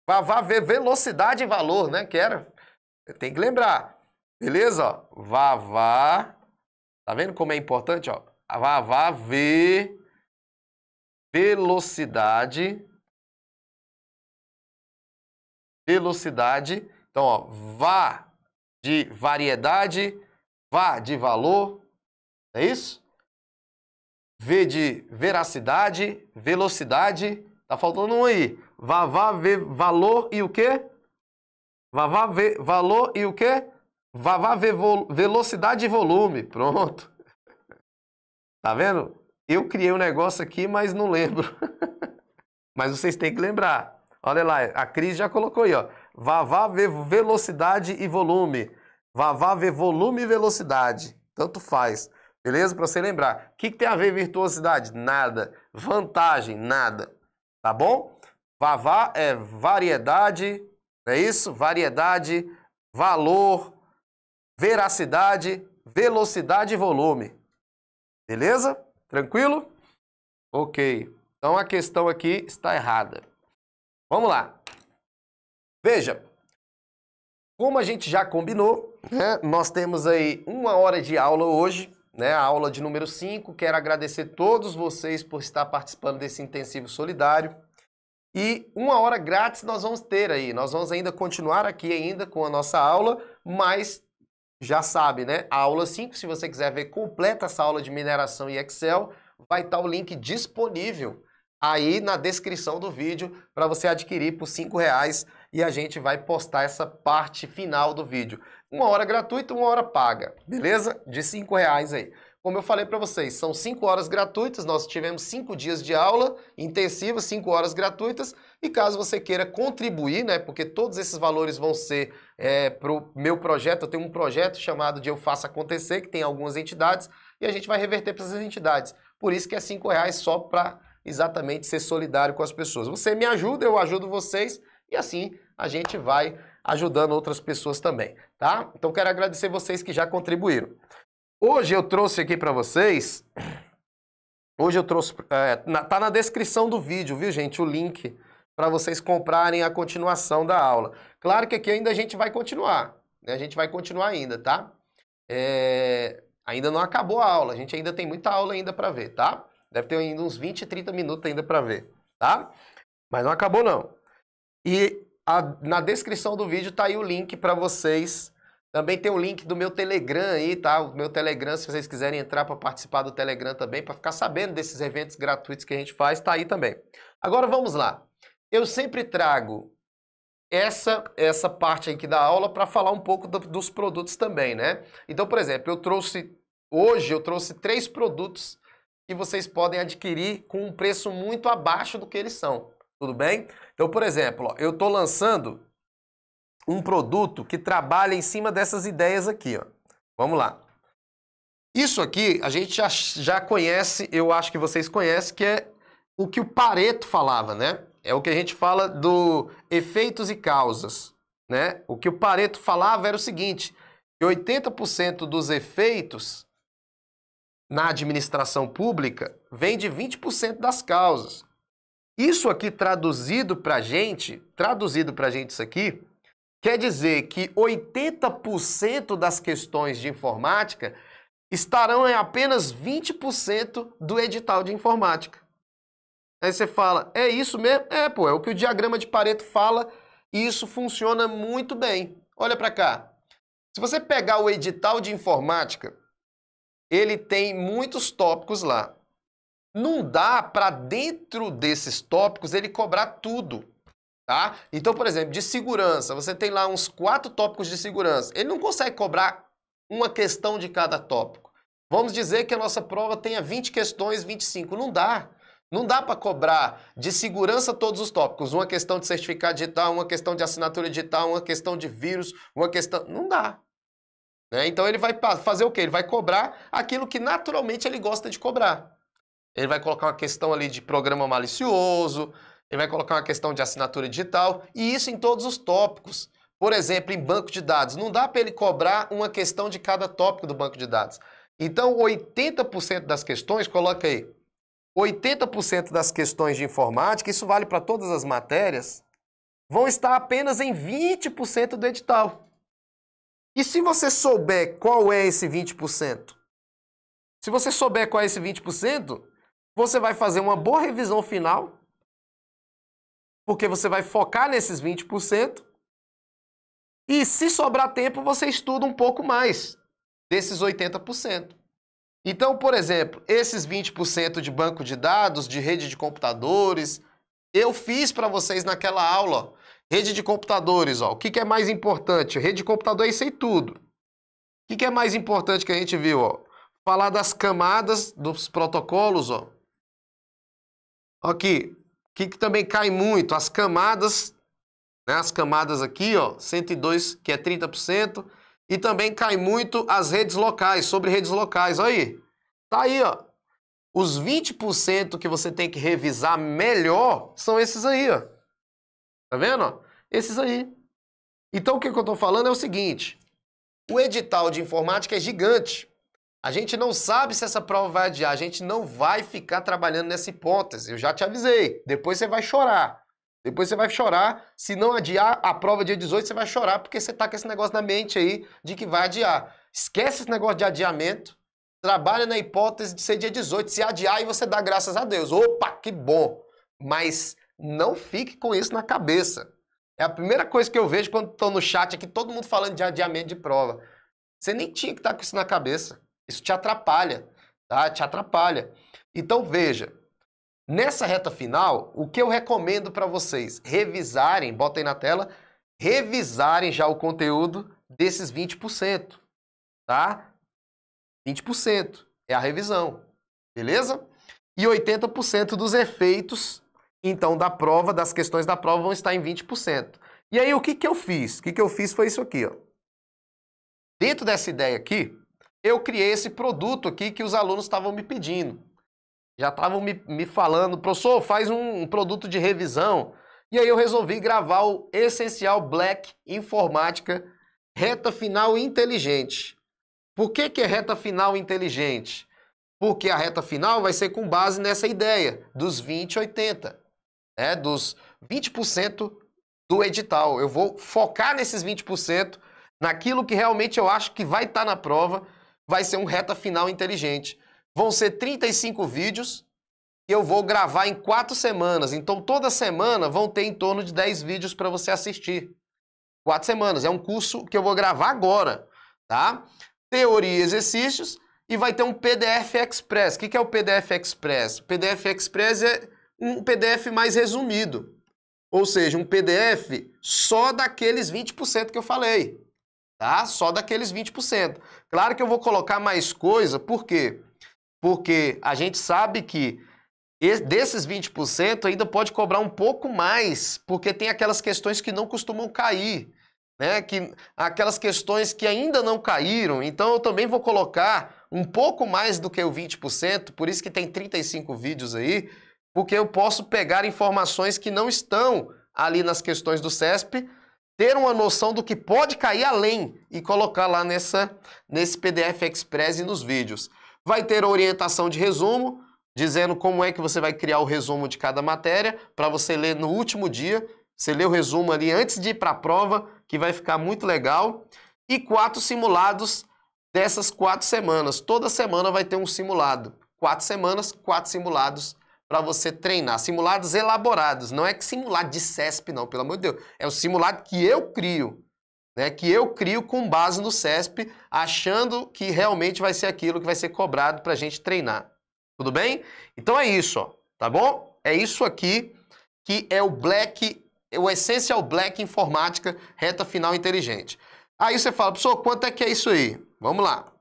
vavá, V, velocidade e valor, né? Que era, tem que lembrar, beleza? Ó, vavá, tá vendo como é importante, ó? Vavá, V, velocidade, velocidade, então, ó, vá de variedade, vá de valor, é isso? V de veracidade, velocidade. Tá faltando um aí. Vavá, ver valor e o quê? Vavá, ver valor e o quê? Vavá, vê, velocidade e volume. Pronto. <laughs> Tá vendo? Eu criei um negócio aqui, mas não lembro. <laughs> mas vocês têm que lembrar. Olha lá, a Cris já colocou aí, ó. Vavá, ver velocidade e volume. Vavá, ver volume e velocidade. Tanto faz. Beleza? Para você lembrar. O que, que, tem a ver virtuosidade? Nada. Vantagem? Nada. Tá bom? Vavá é variedade, é isso? Variedade, valor, veracidade, velocidade e volume. Beleza? Tranquilo? Ok. Então a questão aqui está errada. Vamos lá. Veja, como a gente já combinou, né? nós temos aí uma hora de aula hoje né, a aula de número 5. Quero agradecer todos vocês por estar participando desse intensivo solidário. E uma hora grátis nós vamos ter aí. Nós vamos ainda continuar aqui ainda com a nossa aula, mas já sabe, né? A aula 5, se você quiser ver completa essa aula de mineração e Excel, vai estar tá o link disponível aí na descrição do vídeo para você adquirir por R$ reais e a gente vai postar essa parte final do vídeo. Uma hora gratuita, uma hora paga, beleza? De cinco reais aí. Como eu falei para vocês, são cinco horas gratuitas, nós tivemos cinco dias de aula intensiva, cinco horas gratuitas, e caso você queira contribuir, né, porque todos esses valores vão ser é, para o meu projeto, eu tenho um projeto chamado de Eu Faço Acontecer, que tem algumas entidades, e a gente vai reverter para essas entidades. Por isso que é cinco reais só para exatamente ser solidário com as pessoas. Você me ajuda, eu ajudo vocês, e assim a gente vai ajudando outras pessoas também, tá? Então quero agradecer vocês que já contribuíram. Hoje eu trouxe aqui para vocês, hoje eu trouxe, é, na, tá na descrição do vídeo, viu gente, o link para vocês comprarem a continuação da aula. Claro que aqui ainda a gente vai continuar, né? A gente vai continuar ainda, tá? É, ainda não acabou a aula, a gente ainda tem muita aula ainda para ver, tá? Deve ter ainda uns 20, 30 minutos ainda para ver, tá? Mas não acabou não. E a, na descrição do vídeo tá aí o link para vocês. Também tem o link do meu Telegram aí, tá? O meu Telegram, se vocês quiserem entrar para participar do Telegram também, para ficar sabendo desses eventos gratuitos que a gente faz, tá aí também. Agora vamos lá. Eu sempre trago essa essa parte aqui da aula para falar um pouco do, dos produtos também, né? Então, por exemplo, eu trouxe hoje eu trouxe três produtos que vocês podem adquirir com um preço muito abaixo do que eles são. Tudo bem? Então, por exemplo, ó, eu estou lançando um produto que trabalha em cima dessas ideias aqui. Ó. Vamos lá. Isso aqui a gente já, já conhece, eu acho que vocês conhecem, que é o que o Pareto falava, né? É o que a gente fala do efeitos e causas, né? O que o Pareto falava era o seguinte, que 80% dos efeitos na administração pública vem de 20% das causas. Isso aqui traduzido para gente, traduzido para gente isso aqui, quer dizer que 80% das questões de informática estarão em apenas 20% do edital de informática. Aí você fala, é isso mesmo? É, pô, é o que o diagrama de Pareto fala e isso funciona muito bem. Olha para cá. Se você pegar o edital de informática, ele tem muitos tópicos lá não dá para dentro desses tópicos ele cobrar tudo. Tá? Então, por exemplo, de segurança, você tem lá uns quatro tópicos de segurança. Ele não consegue cobrar uma questão de cada tópico. Vamos dizer que a nossa prova tenha 20 questões, 25. Não dá. Não dá para cobrar de segurança todos os tópicos. Uma questão de certificado digital, uma questão de assinatura digital, uma questão de vírus, uma questão. Não dá. Né? Então ele vai fazer o quê? Ele vai cobrar aquilo que naturalmente ele gosta de cobrar ele vai colocar uma questão ali de programa malicioso, ele vai colocar uma questão de assinatura digital, e isso em todos os tópicos. Por exemplo, em banco de dados, não dá para ele cobrar uma questão de cada tópico do banco de dados. Então, 80% das questões, coloca aí, 80% das questões de informática, isso vale para todas as matérias, vão estar apenas em 20% do edital. E se você souber qual é esse 20%? Se você souber qual é esse 20%, você vai fazer uma boa revisão final, porque você vai focar nesses 20%. E se sobrar tempo, você estuda um pouco mais desses 80%. Então, por exemplo, esses 20% de banco de dados, de rede de computadores, eu fiz para vocês naquela aula. Rede de computadores, ó. o que, que é mais importante? Rede de computador é isso aí tudo. O que, que é mais importante que a gente viu? Ó? Falar das camadas dos protocolos, ó. Aqui, que, que também cai muito, as camadas, né, as camadas aqui, ó, 102, que é 30%, e também cai muito as redes locais, sobre redes locais, olha aí. Tá aí, ó. Os 20% que você tem que revisar melhor são esses aí, ó. Tá vendo? Ó? Esses aí. Então o que, que eu estou falando é o seguinte: o edital de informática é gigante. A gente não sabe se essa prova vai adiar, a gente não vai ficar trabalhando nessa hipótese. Eu já te avisei. Depois você vai chorar. Depois você vai chorar. Se não adiar a prova dia 18, você vai chorar porque você tá com esse negócio na mente aí de que vai adiar. Esquece esse negócio de adiamento. Trabalha na hipótese de ser dia 18. Se adiar, e você dá graças a Deus. Opa, que bom! Mas não fique com isso na cabeça. É a primeira coisa que eu vejo quando estou no chat aqui, todo mundo falando de adiamento de prova. Você nem tinha que estar tá com isso na cabeça. Isso te atrapalha, tá? Te atrapalha. Então veja, nessa reta final, o que eu recomendo para vocês? Revisarem, botem na tela, revisarem já o conteúdo desses 20%, tá? 20% é a revisão, beleza? E 80% dos efeitos, então, da prova, das questões da prova vão estar em 20%. E aí, o que, que eu fiz? O que, que eu fiz foi isso aqui, ó. Dentro dessa ideia aqui, eu criei esse produto aqui que os alunos estavam me pedindo. Já estavam me, me falando, professor, faz um, um produto de revisão. E aí eu resolvi gravar o Essencial Black Informática Reta Final Inteligente. Por que, que é reta final inteligente? Porque a reta final vai ser com base nessa ideia dos 20 80, né? dos 20% do edital. Eu vou focar nesses 20%, naquilo que realmente eu acho que vai estar tá na prova vai ser um reta final inteligente. Vão ser 35 vídeos que eu vou gravar em quatro semanas. Então, toda semana vão ter em torno de 10 vídeos para você assistir. Quatro semanas. É um curso que eu vou gravar agora, tá? Teoria e exercícios. E vai ter um PDF Express. O que é o PDF Express? O PDF Express é um PDF mais resumido. Ou seja, um PDF só daqueles 20% que eu falei tá? Só daqueles 20%. Claro que eu vou colocar mais coisa, por quê? Porque a gente sabe que desses 20% ainda pode cobrar um pouco mais, porque tem aquelas questões que não costumam cair, né? Que aquelas questões que ainda não caíram. Então eu também vou colocar um pouco mais do que o 20%, por isso que tem 35 vídeos aí, porque eu posso pegar informações que não estão ali nas questões do CESP ter uma noção do que pode cair além e colocar lá nessa, nesse PDF Express e nos vídeos. Vai ter orientação de resumo, dizendo como é que você vai criar o resumo de cada matéria, para você ler no último dia. Você lê o resumo ali antes de ir para a prova, que vai ficar muito legal. E quatro simulados dessas quatro semanas. Toda semana vai ter um simulado. Quatro semanas, quatro simulados para você treinar simulados elaborados. Não é que simulado de CESP, não, pelo amor de Deus. É o simulado que eu crio. Né, que eu crio com base no CESP, achando que realmente vai ser aquilo que vai ser cobrado para a gente treinar. Tudo bem? Então é isso, ó, tá bom? É isso aqui que é o Black, o Essential Black Informática Reta Final Inteligente. Aí você fala, pessoal quanto é que é isso aí? Vamos lá.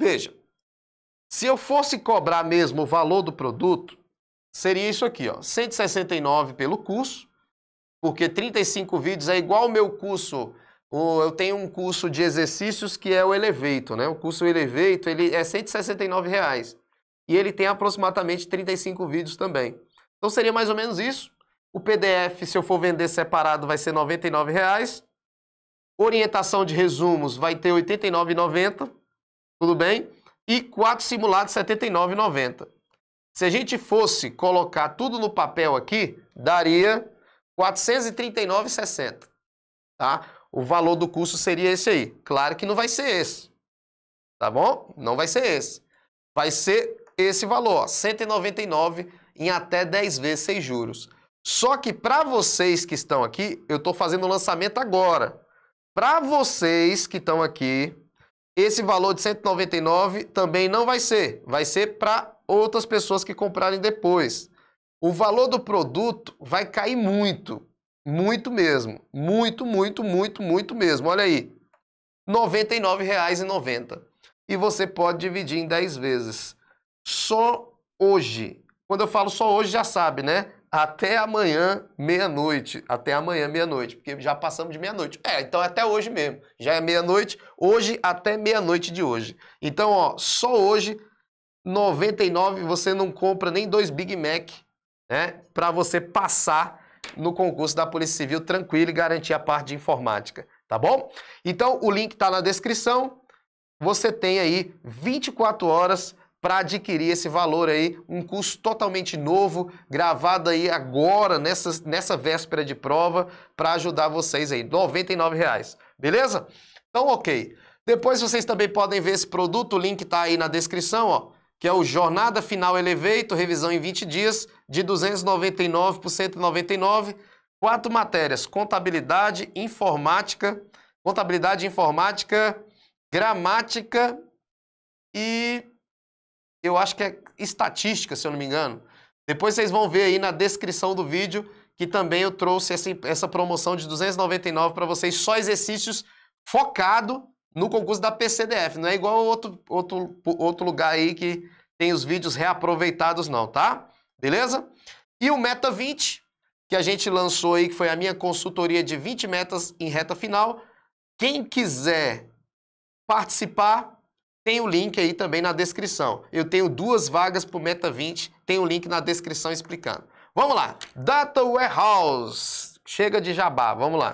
Veja, se eu fosse cobrar mesmo o valor do produto, seria isso aqui, ó, 169 pelo curso, porque 35 vídeos é igual ao meu curso, eu tenho um curso de exercícios que é o Eleveito, né? O curso Eleveito, ele é 169 reais e ele tem aproximadamente 35 vídeos também. Então seria mais ou menos isso. O PDF, se eu for vender separado, vai ser R$ 99,00. Orientação de resumos vai ter R$ 89,90. Tudo bem? e quatro simulados R$ 79,90. Se a gente fosse colocar tudo no papel aqui, daria R$ 439,60. Tá? O valor do curso seria esse aí. Claro que não vai ser esse. Tá bom? Não vai ser esse. Vai ser esse valor, R$ 199 em até 10 vezes sem juros. Só que para vocês que estão aqui, eu estou fazendo o lançamento agora. Para vocês que estão aqui, esse valor de 199 também não vai ser, vai ser para outras pessoas que comprarem depois. O valor do produto vai cair muito, muito mesmo, muito, muito, muito, muito mesmo. Olha aí, R$ 99,90. E você pode dividir em 10 vezes. Só hoje, quando eu falo só hoje, já sabe, né? até amanhã, meia-noite. Até amanhã, meia-noite, porque já passamos de meia-noite. É, então é até hoje mesmo. Já é meia-noite, hoje até meia-noite de hoje. Então, ó, só hoje, 99, você não compra nem dois Big Mac, né? Para você passar no concurso da Polícia Civil tranquilo e garantir a parte de informática, tá bom? Então, o link está na descrição. Você tem aí 24 horas para adquirir esse valor aí, um curso totalmente novo, gravado aí agora, nessa, nessa véspera de prova, para ajudar vocês aí, R$ 99,00, beleza? Então, ok. Depois vocês também podem ver esse produto, o link está aí na descrição, ó, que é o Jornada Final Elevator, revisão em 20 dias, de 299 por 199, quatro matérias, contabilidade, informática, contabilidade, informática, gramática e eu acho que é estatística, se eu não me engano. Depois vocês vão ver aí na descrição do vídeo que também eu trouxe essa, essa promoção de 299 para vocês, só exercícios focado no concurso da PCDF. Não é igual outro, outro, outro lugar aí que tem os vídeos reaproveitados não, tá? Beleza? E o Meta 20, que a gente lançou aí, que foi a minha consultoria de 20 metas em reta final. Quem quiser participar, tem o link aí também na descrição. Eu tenho duas vagas para o Meta 20, tem o link na descrição explicando. Vamos lá, Data Warehouse. Chega de jabá, vamos lá.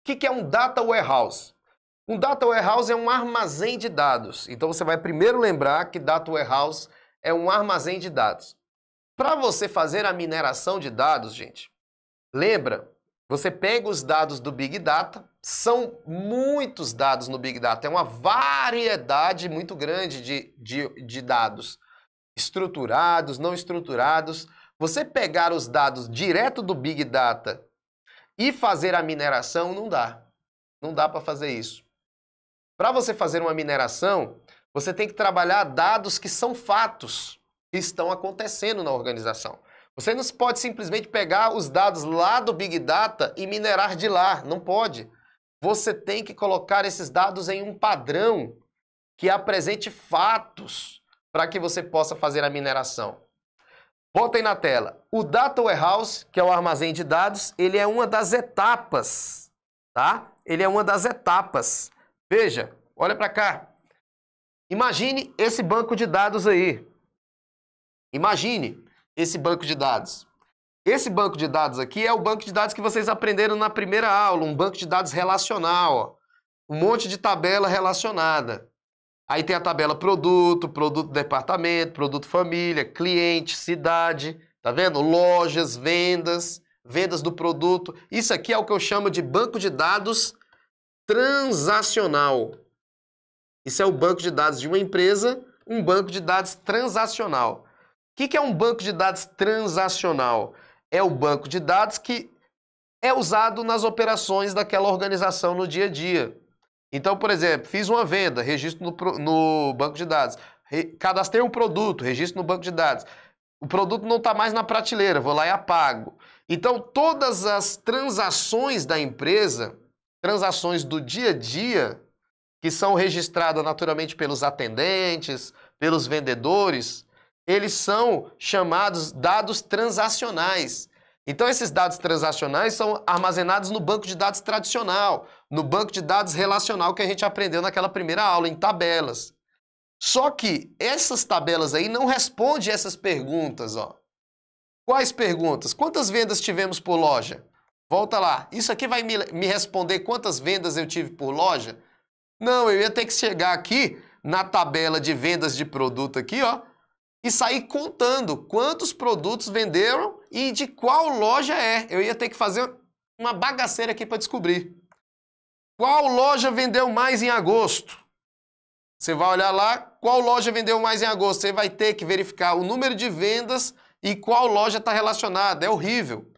O que, que é um Data Warehouse? Um Data Warehouse é um armazém de dados. Então você vai primeiro lembrar que Data Warehouse é um armazém de dados. Para você fazer a mineração de dados, gente, lembra, você pega os dados do Big Data, são muitos dados no Big Data, é uma variedade muito grande de, de, de dados, estruturados, não estruturados. Você pegar os dados direto do Big Data e fazer a mineração, não dá. Não dá para fazer isso. Para você fazer uma mineração, você tem que trabalhar dados que são fatos, que estão acontecendo na organização. Você não pode simplesmente pegar os dados lá do Big Data e minerar de lá, não pode você tem que colocar esses dados em um padrão que apresente fatos para que você possa fazer a mineração. Botem na tela. O Data Warehouse, que é o armazém de dados, ele é uma das etapas, tá? Ele é uma das etapas. Veja, olha para cá. Imagine esse banco de dados aí. Imagine esse banco de dados. Esse banco de dados aqui é o banco de dados que vocês aprenderam na primeira aula, um banco de dados relacional, ó. um monte de tabela relacionada. Aí tem a tabela produto, produto departamento, produto família, cliente, cidade, tá vendo? Lojas, vendas, vendas do produto. Isso aqui é o que eu chamo de banco de dados transacional. Isso é o banco de dados de uma empresa, um banco de dados transacional. O que é um banco de dados transacional? é o banco de dados que é usado nas operações daquela organização no dia a dia. Então, por exemplo, fiz uma venda, registro no, no banco de dados. cadastrei um produto, registro no banco de dados. O produto não está mais na prateleira, vou lá e apago. Então, todas as transações da empresa, transações do dia a dia, que são registradas naturalmente pelos atendentes, pelos vendedores, eles são chamados dados transacionais. Então, esses dados transacionais são armazenados no banco de dados tradicional, no banco de dados relacional que a gente aprendeu naquela primeira aula, em tabelas. Só que essas tabelas aí não respondem essas perguntas. Ó. Quais perguntas? Quantas vendas tivemos por loja? Volta lá. Isso aqui vai me, me responder quantas vendas eu tive por loja? Não, eu ia ter que chegar aqui na tabela de vendas de produto aqui, ó, e sair contando quantos produtos venderam e de qual loja é. Eu ia ter que fazer uma bagaceira aqui para descobrir. Qual loja vendeu mais em agosto? Você vai olhar lá qual loja vendeu mais em agosto. Você vai ter que verificar o número de vendas e qual loja está relacionada. É horrível.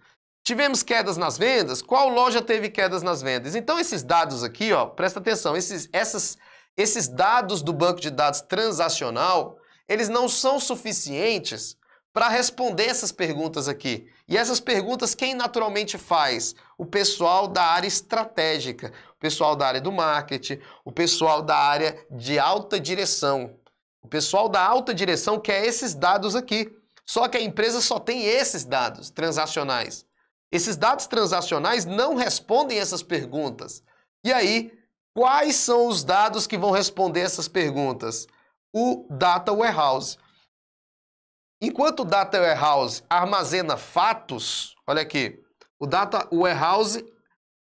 Tivemos quedas nas vendas? Qual loja teve quedas nas vendas? Então, esses dados aqui, ó, presta atenção, esses, essas, esses dados do banco de dados transacional eles não são suficientes para responder essas perguntas aqui. E essas perguntas quem naturalmente faz? O pessoal da área estratégica, o pessoal da área do marketing, o pessoal da área de alta direção. O pessoal da alta direção quer esses dados aqui. Só que a empresa só tem esses dados transacionais. Esses dados transacionais não respondem essas perguntas. E aí, quais são os dados que vão responder essas perguntas? o Data Warehouse. Enquanto o Data Warehouse armazena fatos, olha aqui, o Data Warehouse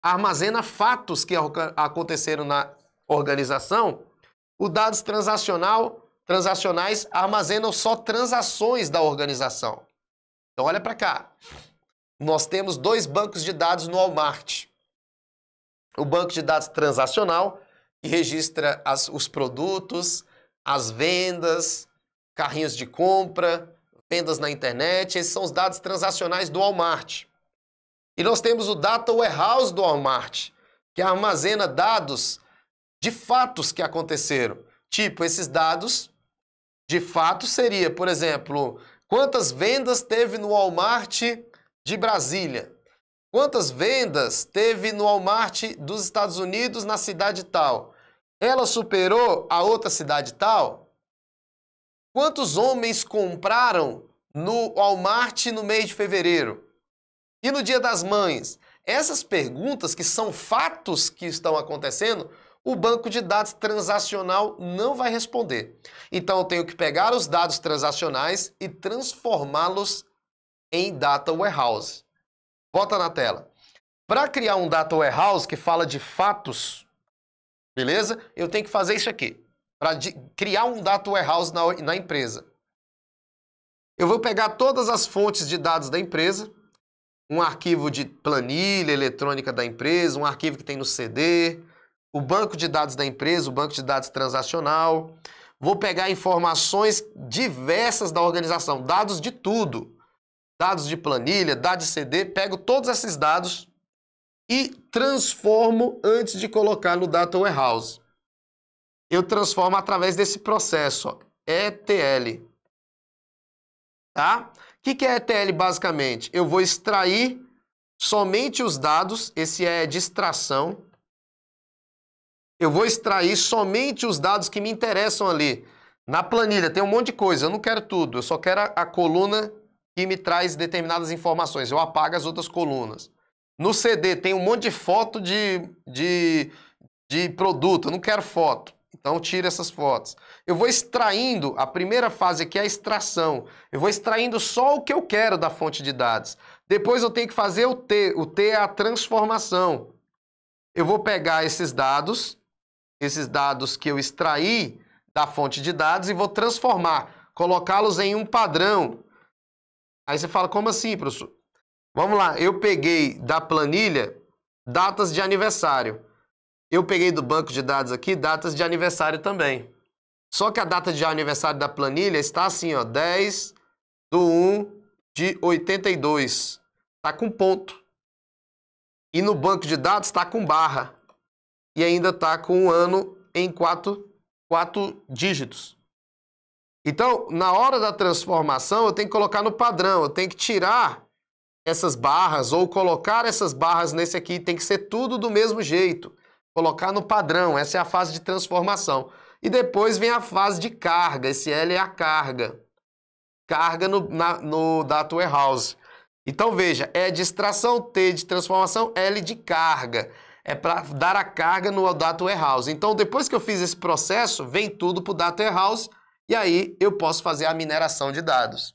armazena fatos que aconteceram na organização, os dados transacional, transacionais armazenam só transações da organização. Então olha para cá. Nós temos dois bancos de dados no Walmart. O banco de dados transacional, que registra as, os produtos, as vendas, carrinhos de compra, vendas na internet. Esses são os dados transacionais do Walmart. E nós temos o Data Warehouse do Walmart, que armazena dados de fatos que aconteceram. Tipo, esses dados de fato seria, por exemplo, quantas vendas teve no Walmart de Brasília? Quantas vendas teve no Walmart dos Estados Unidos na cidade tal? ela superou a outra cidade tal? Quantos homens compraram no Walmart no mês de fevereiro? E no Dia das Mães? Essas perguntas, que são fatos que estão acontecendo, o banco de dados transacional não vai responder. Então eu tenho que pegar os dados transacionais e transformá-los em data warehouse. Bota na tela. Para criar um data warehouse que fala de fatos, Beleza? Eu tenho que fazer isso aqui para criar um data warehouse na, na empresa. Eu vou pegar todas as fontes de dados da empresa, um arquivo de planilha eletrônica da empresa, um arquivo que tem no CD, o banco de dados da empresa, o banco de dados transacional. Vou pegar informações diversas da organização, dados de tudo. Dados de planilha, dados de CD, pego todos esses dados e transformo antes de colocar no Data Warehouse. Eu transformo através desse processo, ó, ETL. Tá? O que, que é ETL basicamente? Eu vou extrair somente os dados, esse é de extração. Eu vou extrair somente os dados que me interessam ali. Na planilha tem um monte de coisa, eu não quero tudo, eu só quero a, a coluna que me traz determinadas informações, eu apago as outras colunas. No CD tem um monte de foto de, de, de produto, eu não quero foto. Então tira essas fotos. Eu vou extraindo, a primeira fase aqui é a extração. Eu vou extraindo só o que eu quero da fonte de dados. Depois eu tenho que fazer o T, o T é a transformação. Eu vou pegar esses dados, esses dados que eu extraí da fonte de dados e vou transformar, colocá-los em um padrão. Aí você fala, como assim, professor? Vamos lá, eu peguei da planilha datas de aniversário. Eu peguei do banco de dados aqui datas de aniversário também. Só que a data de aniversário da planilha está assim, ó, 10 do 1 de 82. Está com ponto. E no banco de dados está com barra. E ainda está com um ano em quatro, quatro dígitos. Então, na hora da transformação, eu tenho que colocar no padrão. Eu tenho que tirar essas barras ou colocar essas barras nesse aqui, tem que ser tudo do mesmo jeito. Colocar no padrão, essa é a fase de transformação. E depois vem a fase de carga, esse L é a carga. Carga no, na, no Data Warehouse. Então veja, é de extração, T de transformação, L de carga. É para dar a carga no Data Warehouse. Então depois que eu fiz esse processo, vem tudo para o Data Warehouse e aí eu posso fazer a mineração de dados.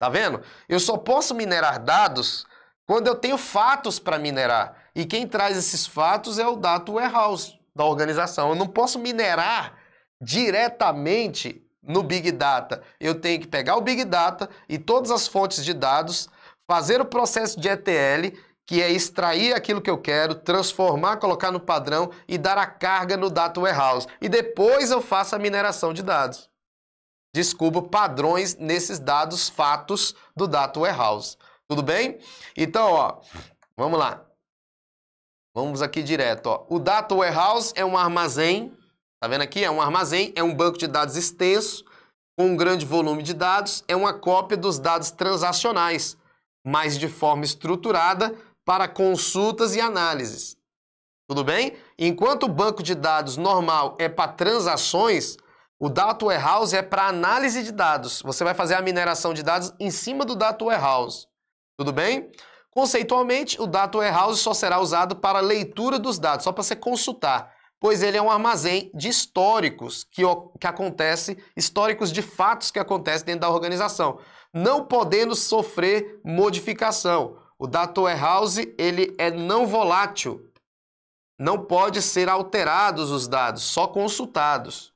Tá vendo? Eu só posso minerar dados quando eu tenho fatos para minerar. E quem traz esses fatos é o Data Warehouse da organização. Eu não posso minerar diretamente no Big Data. Eu tenho que pegar o Big Data e todas as fontes de dados, fazer o processo de ETL, que é extrair aquilo que eu quero, transformar, colocar no padrão e dar a carga no Data Warehouse. E depois eu faço a mineração de dados descubro padrões nesses dados fatos do Data Warehouse. Tudo bem? Então, ó, vamos lá. Vamos aqui direto, ó. O Data Warehouse é um armazém, tá vendo aqui? É um armazém, é um banco de dados extenso, com um grande volume de dados, é uma cópia dos dados transacionais, mas de forma estruturada para consultas e análises. Tudo bem? Enquanto o banco de dados normal é para transações, o Data Warehouse é para análise de dados. Você vai fazer a mineração de dados em cima do Data Warehouse. Tudo bem? Conceitualmente, o Data Warehouse só será usado para leitura dos dados, só para você consultar, pois ele é um armazém de históricos que, que acontece, históricos de fatos que acontecem dentro da organização, não podendo sofrer modificação. O Data Warehouse ele é não volátil, não pode ser alterados os dados, só consultados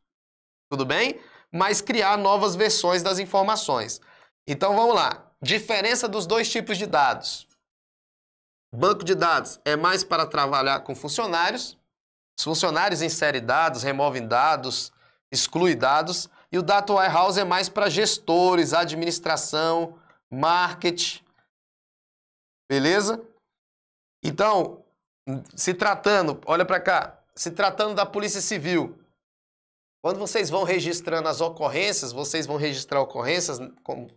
tudo bem? Mas criar novas versões das informações. Então vamos lá. Diferença dos dois tipos de dados. Banco de dados é mais para trabalhar com funcionários. Os funcionários inserem dados, removem dados, excluem dados. E o Data Warehouse é mais para gestores, administração, marketing. Beleza? Então, se tratando, olha para cá, se tratando da Polícia Civil, quando vocês vão registrando as ocorrências, vocês vão registrar ocorrências, como,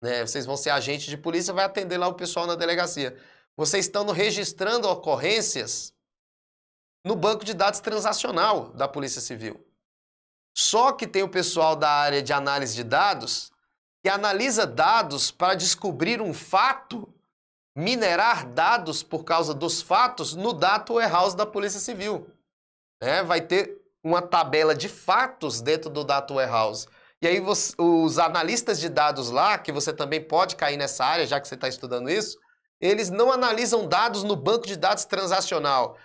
né, vocês vão ser agente de polícia, vai atender lá o pessoal na delegacia. Vocês estão registrando ocorrências no banco de dados transacional da Polícia Civil. Só que tem o pessoal da área de análise de dados que analisa dados para descobrir um fato, minerar dados por causa dos fatos no data warehouse da Polícia Civil. É, vai ter uma tabela de fatos dentro do Data Warehouse. E aí você, os analistas de dados lá, que você também pode cair nessa área, já que você está estudando isso, eles não analisam dados no banco de dados transacional,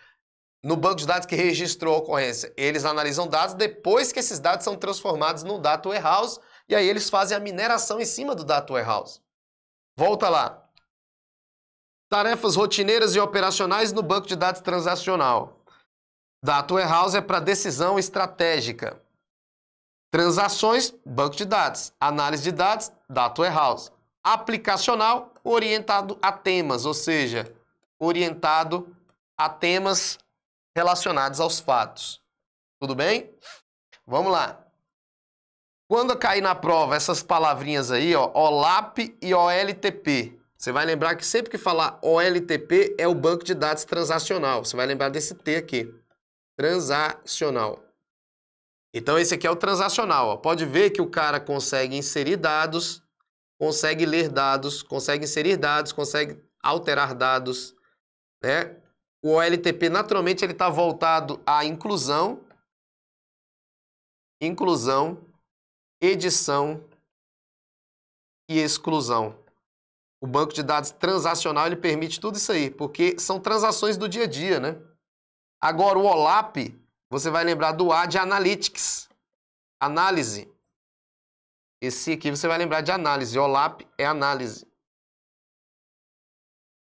no banco de dados que registrou a ocorrência. Eles analisam dados depois que esses dados são transformados no Data Warehouse, e aí eles fazem a mineração em cima do Data Warehouse. Volta lá. Tarefas rotineiras e operacionais no banco de dados transacional. Data Warehouse é para decisão estratégica. Transações, banco de dados. Análise de dados, Data Warehouse. Aplicacional, orientado a temas, ou seja, orientado a temas relacionados aos fatos. Tudo bem? Vamos lá. Quando cair na prova essas palavrinhas aí, ó, OLAP e OLTP, você vai lembrar que sempre que falar OLTP é o banco de dados transacional. Você vai lembrar desse T aqui transacional. Então esse aqui é o transacional. Ó. Pode ver que o cara consegue inserir dados, consegue ler dados, consegue inserir dados, consegue alterar dados, né? O OLTP naturalmente ele está voltado à inclusão, inclusão, edição e exclusão. O banco de dados transacional ele permite tudo isso aí, porque são transações do dia a dia, né? Agora, o OLAP, você vai lembrar do A de Analytics, análise. Esse aqui você vai lembrar de análise. OLAP é análise.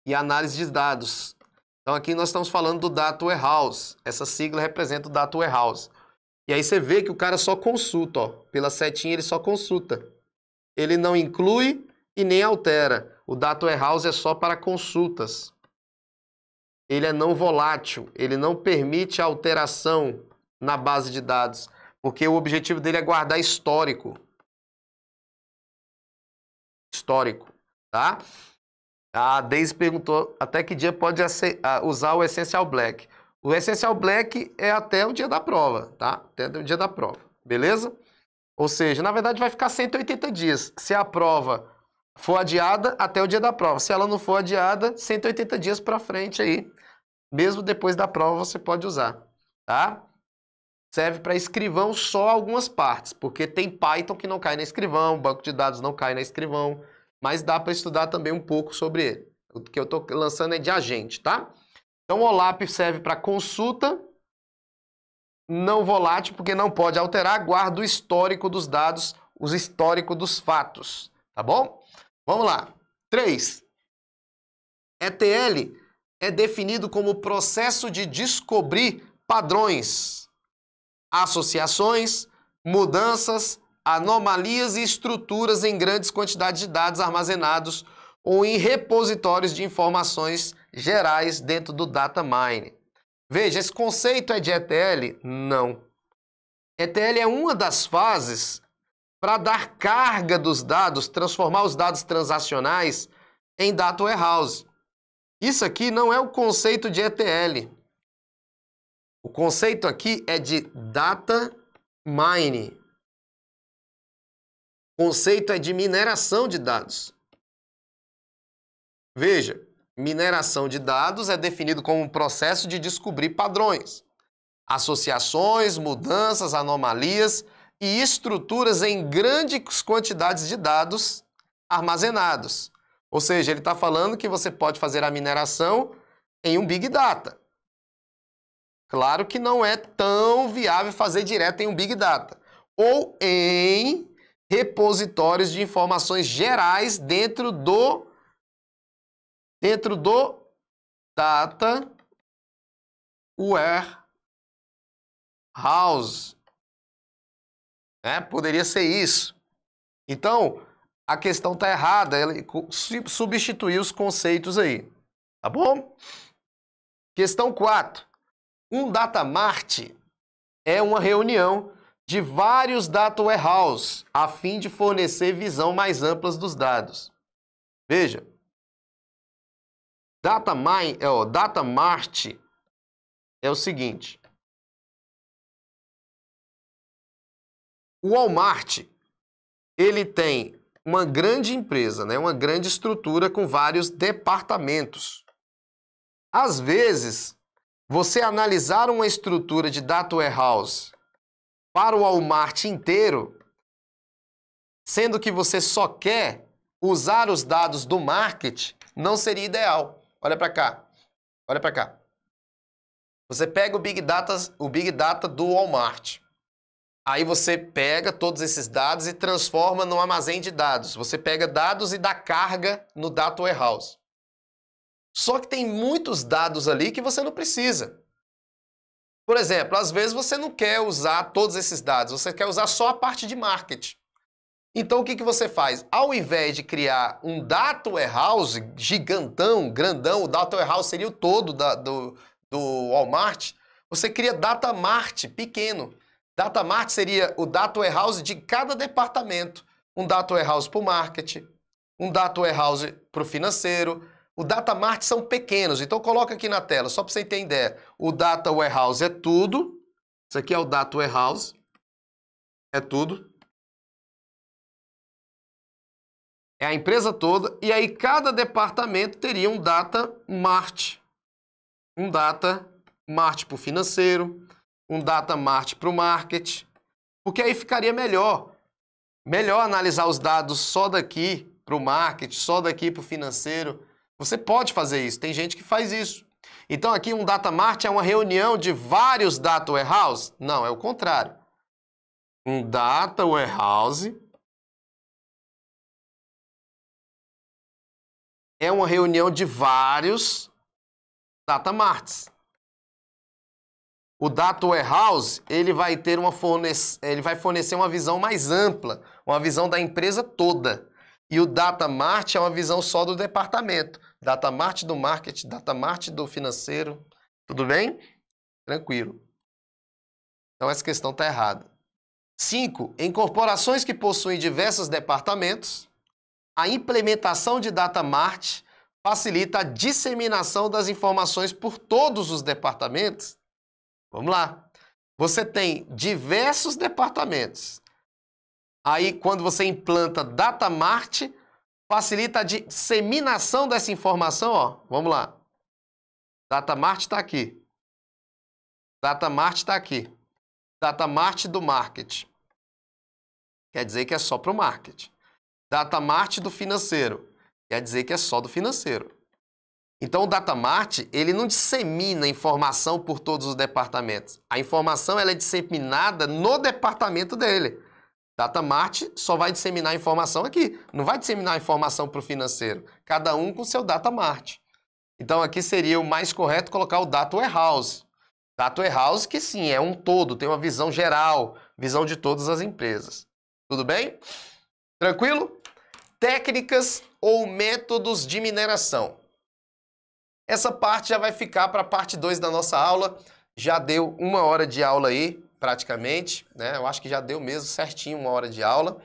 E análise de dados. Então aqui nós estamos falando do Data Warehouse. Essa sigla representa o Data Warehouse. E aí você vê que o cara só consulta, ó. Pela setinha ele só consulta. Ele não inclui e nem altera. O Data Warehouse é só para consultas ele é não volátil, ele não permite alteração na base de dados, porque o objetivo dele é guardar histórico. Histórico, tá? A Daisy perguntou até que dia pode usar o Essential Black. O Essential Black é até o dia da prova, tá? Até o dia da prova, beleza? Ou seja, na verdade vai ficar 180 dias. Se a prova for adiada, até o dia da prova. Se ela não for adiada, 180 dias para frente aí mesmo depois da prova você pode usar, tá? Serve para escrivão só algumas partes, porque tem Python que não cai na escrivão, banco de dados não cai na escrivão, mas dá para estudar também um pouco sobre ele. O que eu estou lançando é de agente, tá? Então o OLAP serve para consulta não volátil, porque não pode alterar, guarda o histórico dos dados, os históricos dos fatos, tá bom? Vamos lá. 3. ETL é definido como o processo de descobrir padrões, associações, mudanças, anomalias e estruturas em grandes quantidades de dados armazenados ou em repositórios de informações gerais dentro do data mine. Veja, esse conceito é de ETL? Não. ETL é uma das fases para dar carga dos dados, transformar os dados transacionais em data warehouse. Isso aqui não é o conceito de ETL. O conceito aqui é de data mine. O conceito é de mineração de dados. Veja, mineração de dados é definido como um processo de descobrir padrões, associações, mudanças, anomalias e estruturas em grandes quantidades de dados armazenados ou seja, ele está falando que você pode fazer a mineração em um Big Data. Claro que não é tão viável fazer direto em um Big Data. Ou em repositórios de informações gerais dentro do dentro do data warehouse. Né? Poderia ser isso. Então, a questão está errada, ela substituir os conceitos aí, tá bom? Questão 4. Um data mart é uma reunião de vários data warehouses a fim de fornecer visão mais ampla dos dados. Veja, data, mine, é, o data mart é o seguinte. O Walmart ele tem uma grande empresa, né? uma grande estrutura com vários departamentos. Às vezes, você analisar uma estrutura de data warehouse para o Walmart inteiro, sendo que você só quer usar os dados do market, não seria ideal. Olha para cá. Olha para cá. Você pega o Big Data, o Big Data do Walmart. Aí você pega todos esses dados e transforma num armazém de dados. Você pega dados e dá carga no Data Warehouse. Só que tem muitos dados ali que você não precisa. Por exemplo, às vezes você não quer usar todos esses dados, você quer usar só a parte de marketing. Então o que, que você faz? Ao invés de criar um Data Warehouse gigantão, grandão, o Data Warehouse seria o todo da, do, do Walmart, você cria Data Mart pequeno. Data Mart seria o data warehouse de cada departamento. Um data warehouse para o marketing, um data warehouse para o financeiro. O data mart são pequenos, então coloca aqui na tela, só para você ter ideia. O data warehouse é tudo. Isso aqui é o data warehouse. É tudo. É a empresa toda. E aí cada departamento teria um data mart. Um data mart para o financeiro, um data mart para o market, porque aí ficaria melhor. Melhor analisar os dados só daqui para o market, só daqui para o financeiro. Você pode fazer isso, tem gente que faz isso. Então aqui um data mart é uma reunião de vários data warehouse? Não, é o contrário. Um data warehouse é uma reunião de vários data marts o Data Warehouse ele vai ter uma fornece, ele vai fornecer uma visão mais ampla, uma visão da empresa toda. E o Data Mart é uma visão só do departamento. Data Mart do marketing, Data Mart do financeiro. Tudo bem? Tranquilo. Então essa questão está errada. 5. Em corporações que possuem diversos departamentos, a implementação de Data Mart facilita a disseminação das informações por todos os departamentos Vamos lá. Você tem diversos departamentos. Aí, quando você implanta data mart, facilita a disseminação dessa informação. Ó. Vamos lá. Data mart está aqui. Data mart está aqui. Data mart do Market Quer dizer que é só para o Market. Data mart do financeiro. Quer dizer que é só do financeiro. Então o datamart, ele não dissemina informação por todos os departamentos. A informação ela é disseminada no departamento dele. Datamart só vai disseminar informação aqui, não vai disseminar informação para o financeiro. Cada um com seu datamart. Então aqui seria o mais correto colocar o data warehouse. Data warehouse que sim, é um todo, tem uma visão geral, visão de todas as empresas. Tudo bem? Tranquilo? Técnicas ou métodos de mineração. Essa parte já vai ficar para a parte 2 da nossa aula. Já deu uma hora de aula aí, praticamente. Né? Eu acho que já deu mesmo certinho uma hora de aula.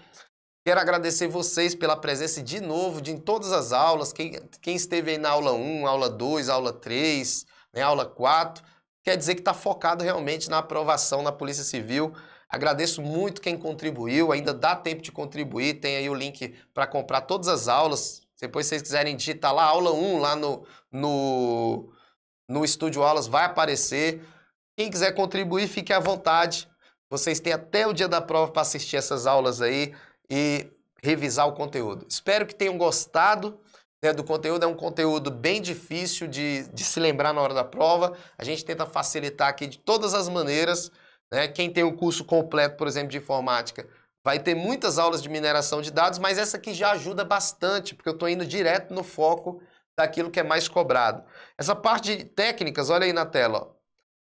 Quero agradecer vocês pela presença de novo de em todas as aulas. Quem, quem esteve aí na aula 1, aula 2, aula 3, né, aula 4, quer dizer que está focado realmente na aprovação na Polícia Civil. Agradeço muito quem contribuiu, ainda dá tempo de contribuir. Tem aí o link para comprar todas as aulas, depois, se vocês quiserem digitar lá, aula 1, lá no, no, no Estúdio Aulas, vai aparecer. Quem quiser contribuir, fique à vontade. Vocês têm até o dia da prova para assistir essas aulas aí e revisar o conteúdo. Espero que tenham gostado né, do conteúdo. É um conteúdo bem difícil de, de se lembrar na hora da prova. A gente tenta facilitar aqui de todas as maneiras. Né? Quem tem o um curso completo, por exemplo, de informática, Vai ter muitas aulas de mineração de dados, mas essa aqui já ajuda bastante, porque eu estou indo direto no foco daquilo que é mais cobrado. Essa parte de técnicas, olha aí na tela. Ó.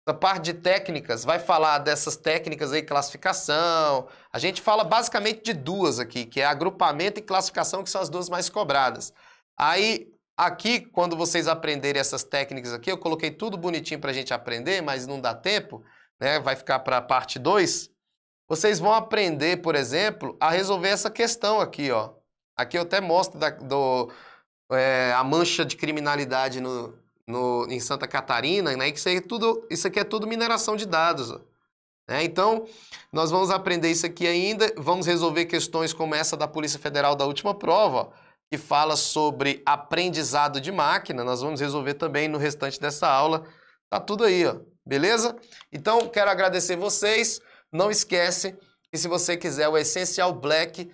Essa parte de técnicas vai falar dessas técnicas aí, classificação. A gente fala basicamente de duas aqui, que é agrupamento e classificação, que são as duas mais cobradas. Aí, aqui, quando vocês aprenderem essas técnicas aqui, eu coloquei tudo bonitinho para a gente aprender, mas não dá tempo, né? Vai ficar para a parte 2. Vocês vão aprender, por exemplo, a resolver essa questão aqui, ó. Aqui eu até mostro da, do, é, a mancha de criminalidade no, no, em Santa Catarina, né? Isso, é tudo, isso aqui é tudo mineração de dados. Né. Então, nós vamos aprender isso aqui ainda, vamos resolver questões como essa da Polícia Federal da última prova, ó, que fala sobre aprendizado de máquina. Nós vamos resolver também no restante dessa aula. Tá tudo aí, ó. Beleza? Então, quero agradecer vocês. Não esquece que se você quiser o Essencial Black,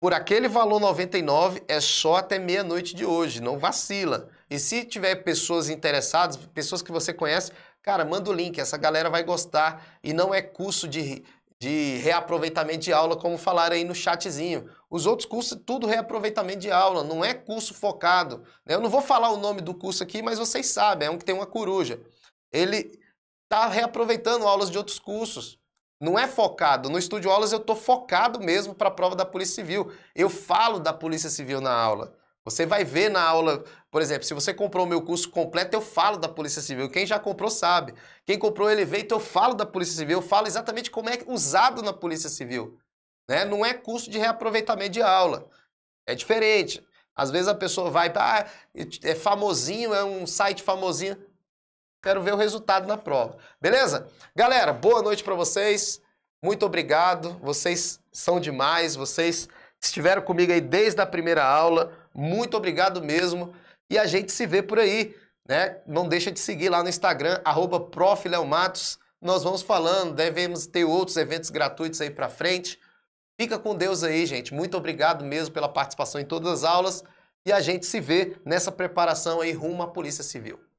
por aquele valor 99, é só até meia-noite de hoje, não vacila. E se tiver pessoas interessadas, pessoas que você conhece, cara, manda o link, essa galera vai gostar. E não é curso de, de reaproveitamento de aula, como falaram aí no chatzinho. Os outros cursos, tudo reaproveitamento de aula, não é curso focado. Né? Eu não vou falar o nome do curso aqui, mas vocês sabem, é um que tem uma coruja. Ele está reaproveitando aulas de outros cursos. Não é focado. No estúdio aulas eu estou focado mesmo para a prova da Polícia Civil. Eu falo da Polícia Civil na aula. Você vai ver na aula, por exemplo, se você comprou o meu curso completo, eu falo da Polícia Civil. Quem já comprou sabe. Quem comprou ele veio, eu falo da Polícia Civil. Eu falo exatamente como é usado na Polícia Civil. Né? Não é curso de reaproveitamento de aula. É diferente. Às vezes a pessoa vai, ah, é famosinho, é um site famosinho. Quero ver o resultado na prova. Beleza? Galera, boa noite para vocês. Muito obrigado. Vocês são demais. Vocês estiveram comigo aí desde a primeira aula. Muito obrigado mesmo. E a gente se vê por aí, né? Não deixa de seguir lá no Instagram, arroba Nós vamos falando, devemos ter outros eventos gratuitos aí para frente. Fica com Deus aí, gente. Muito obrigado mesmo pela participação em todas as aulas. E a gente se vê nessa preparação aí rumo à Polícia Civil.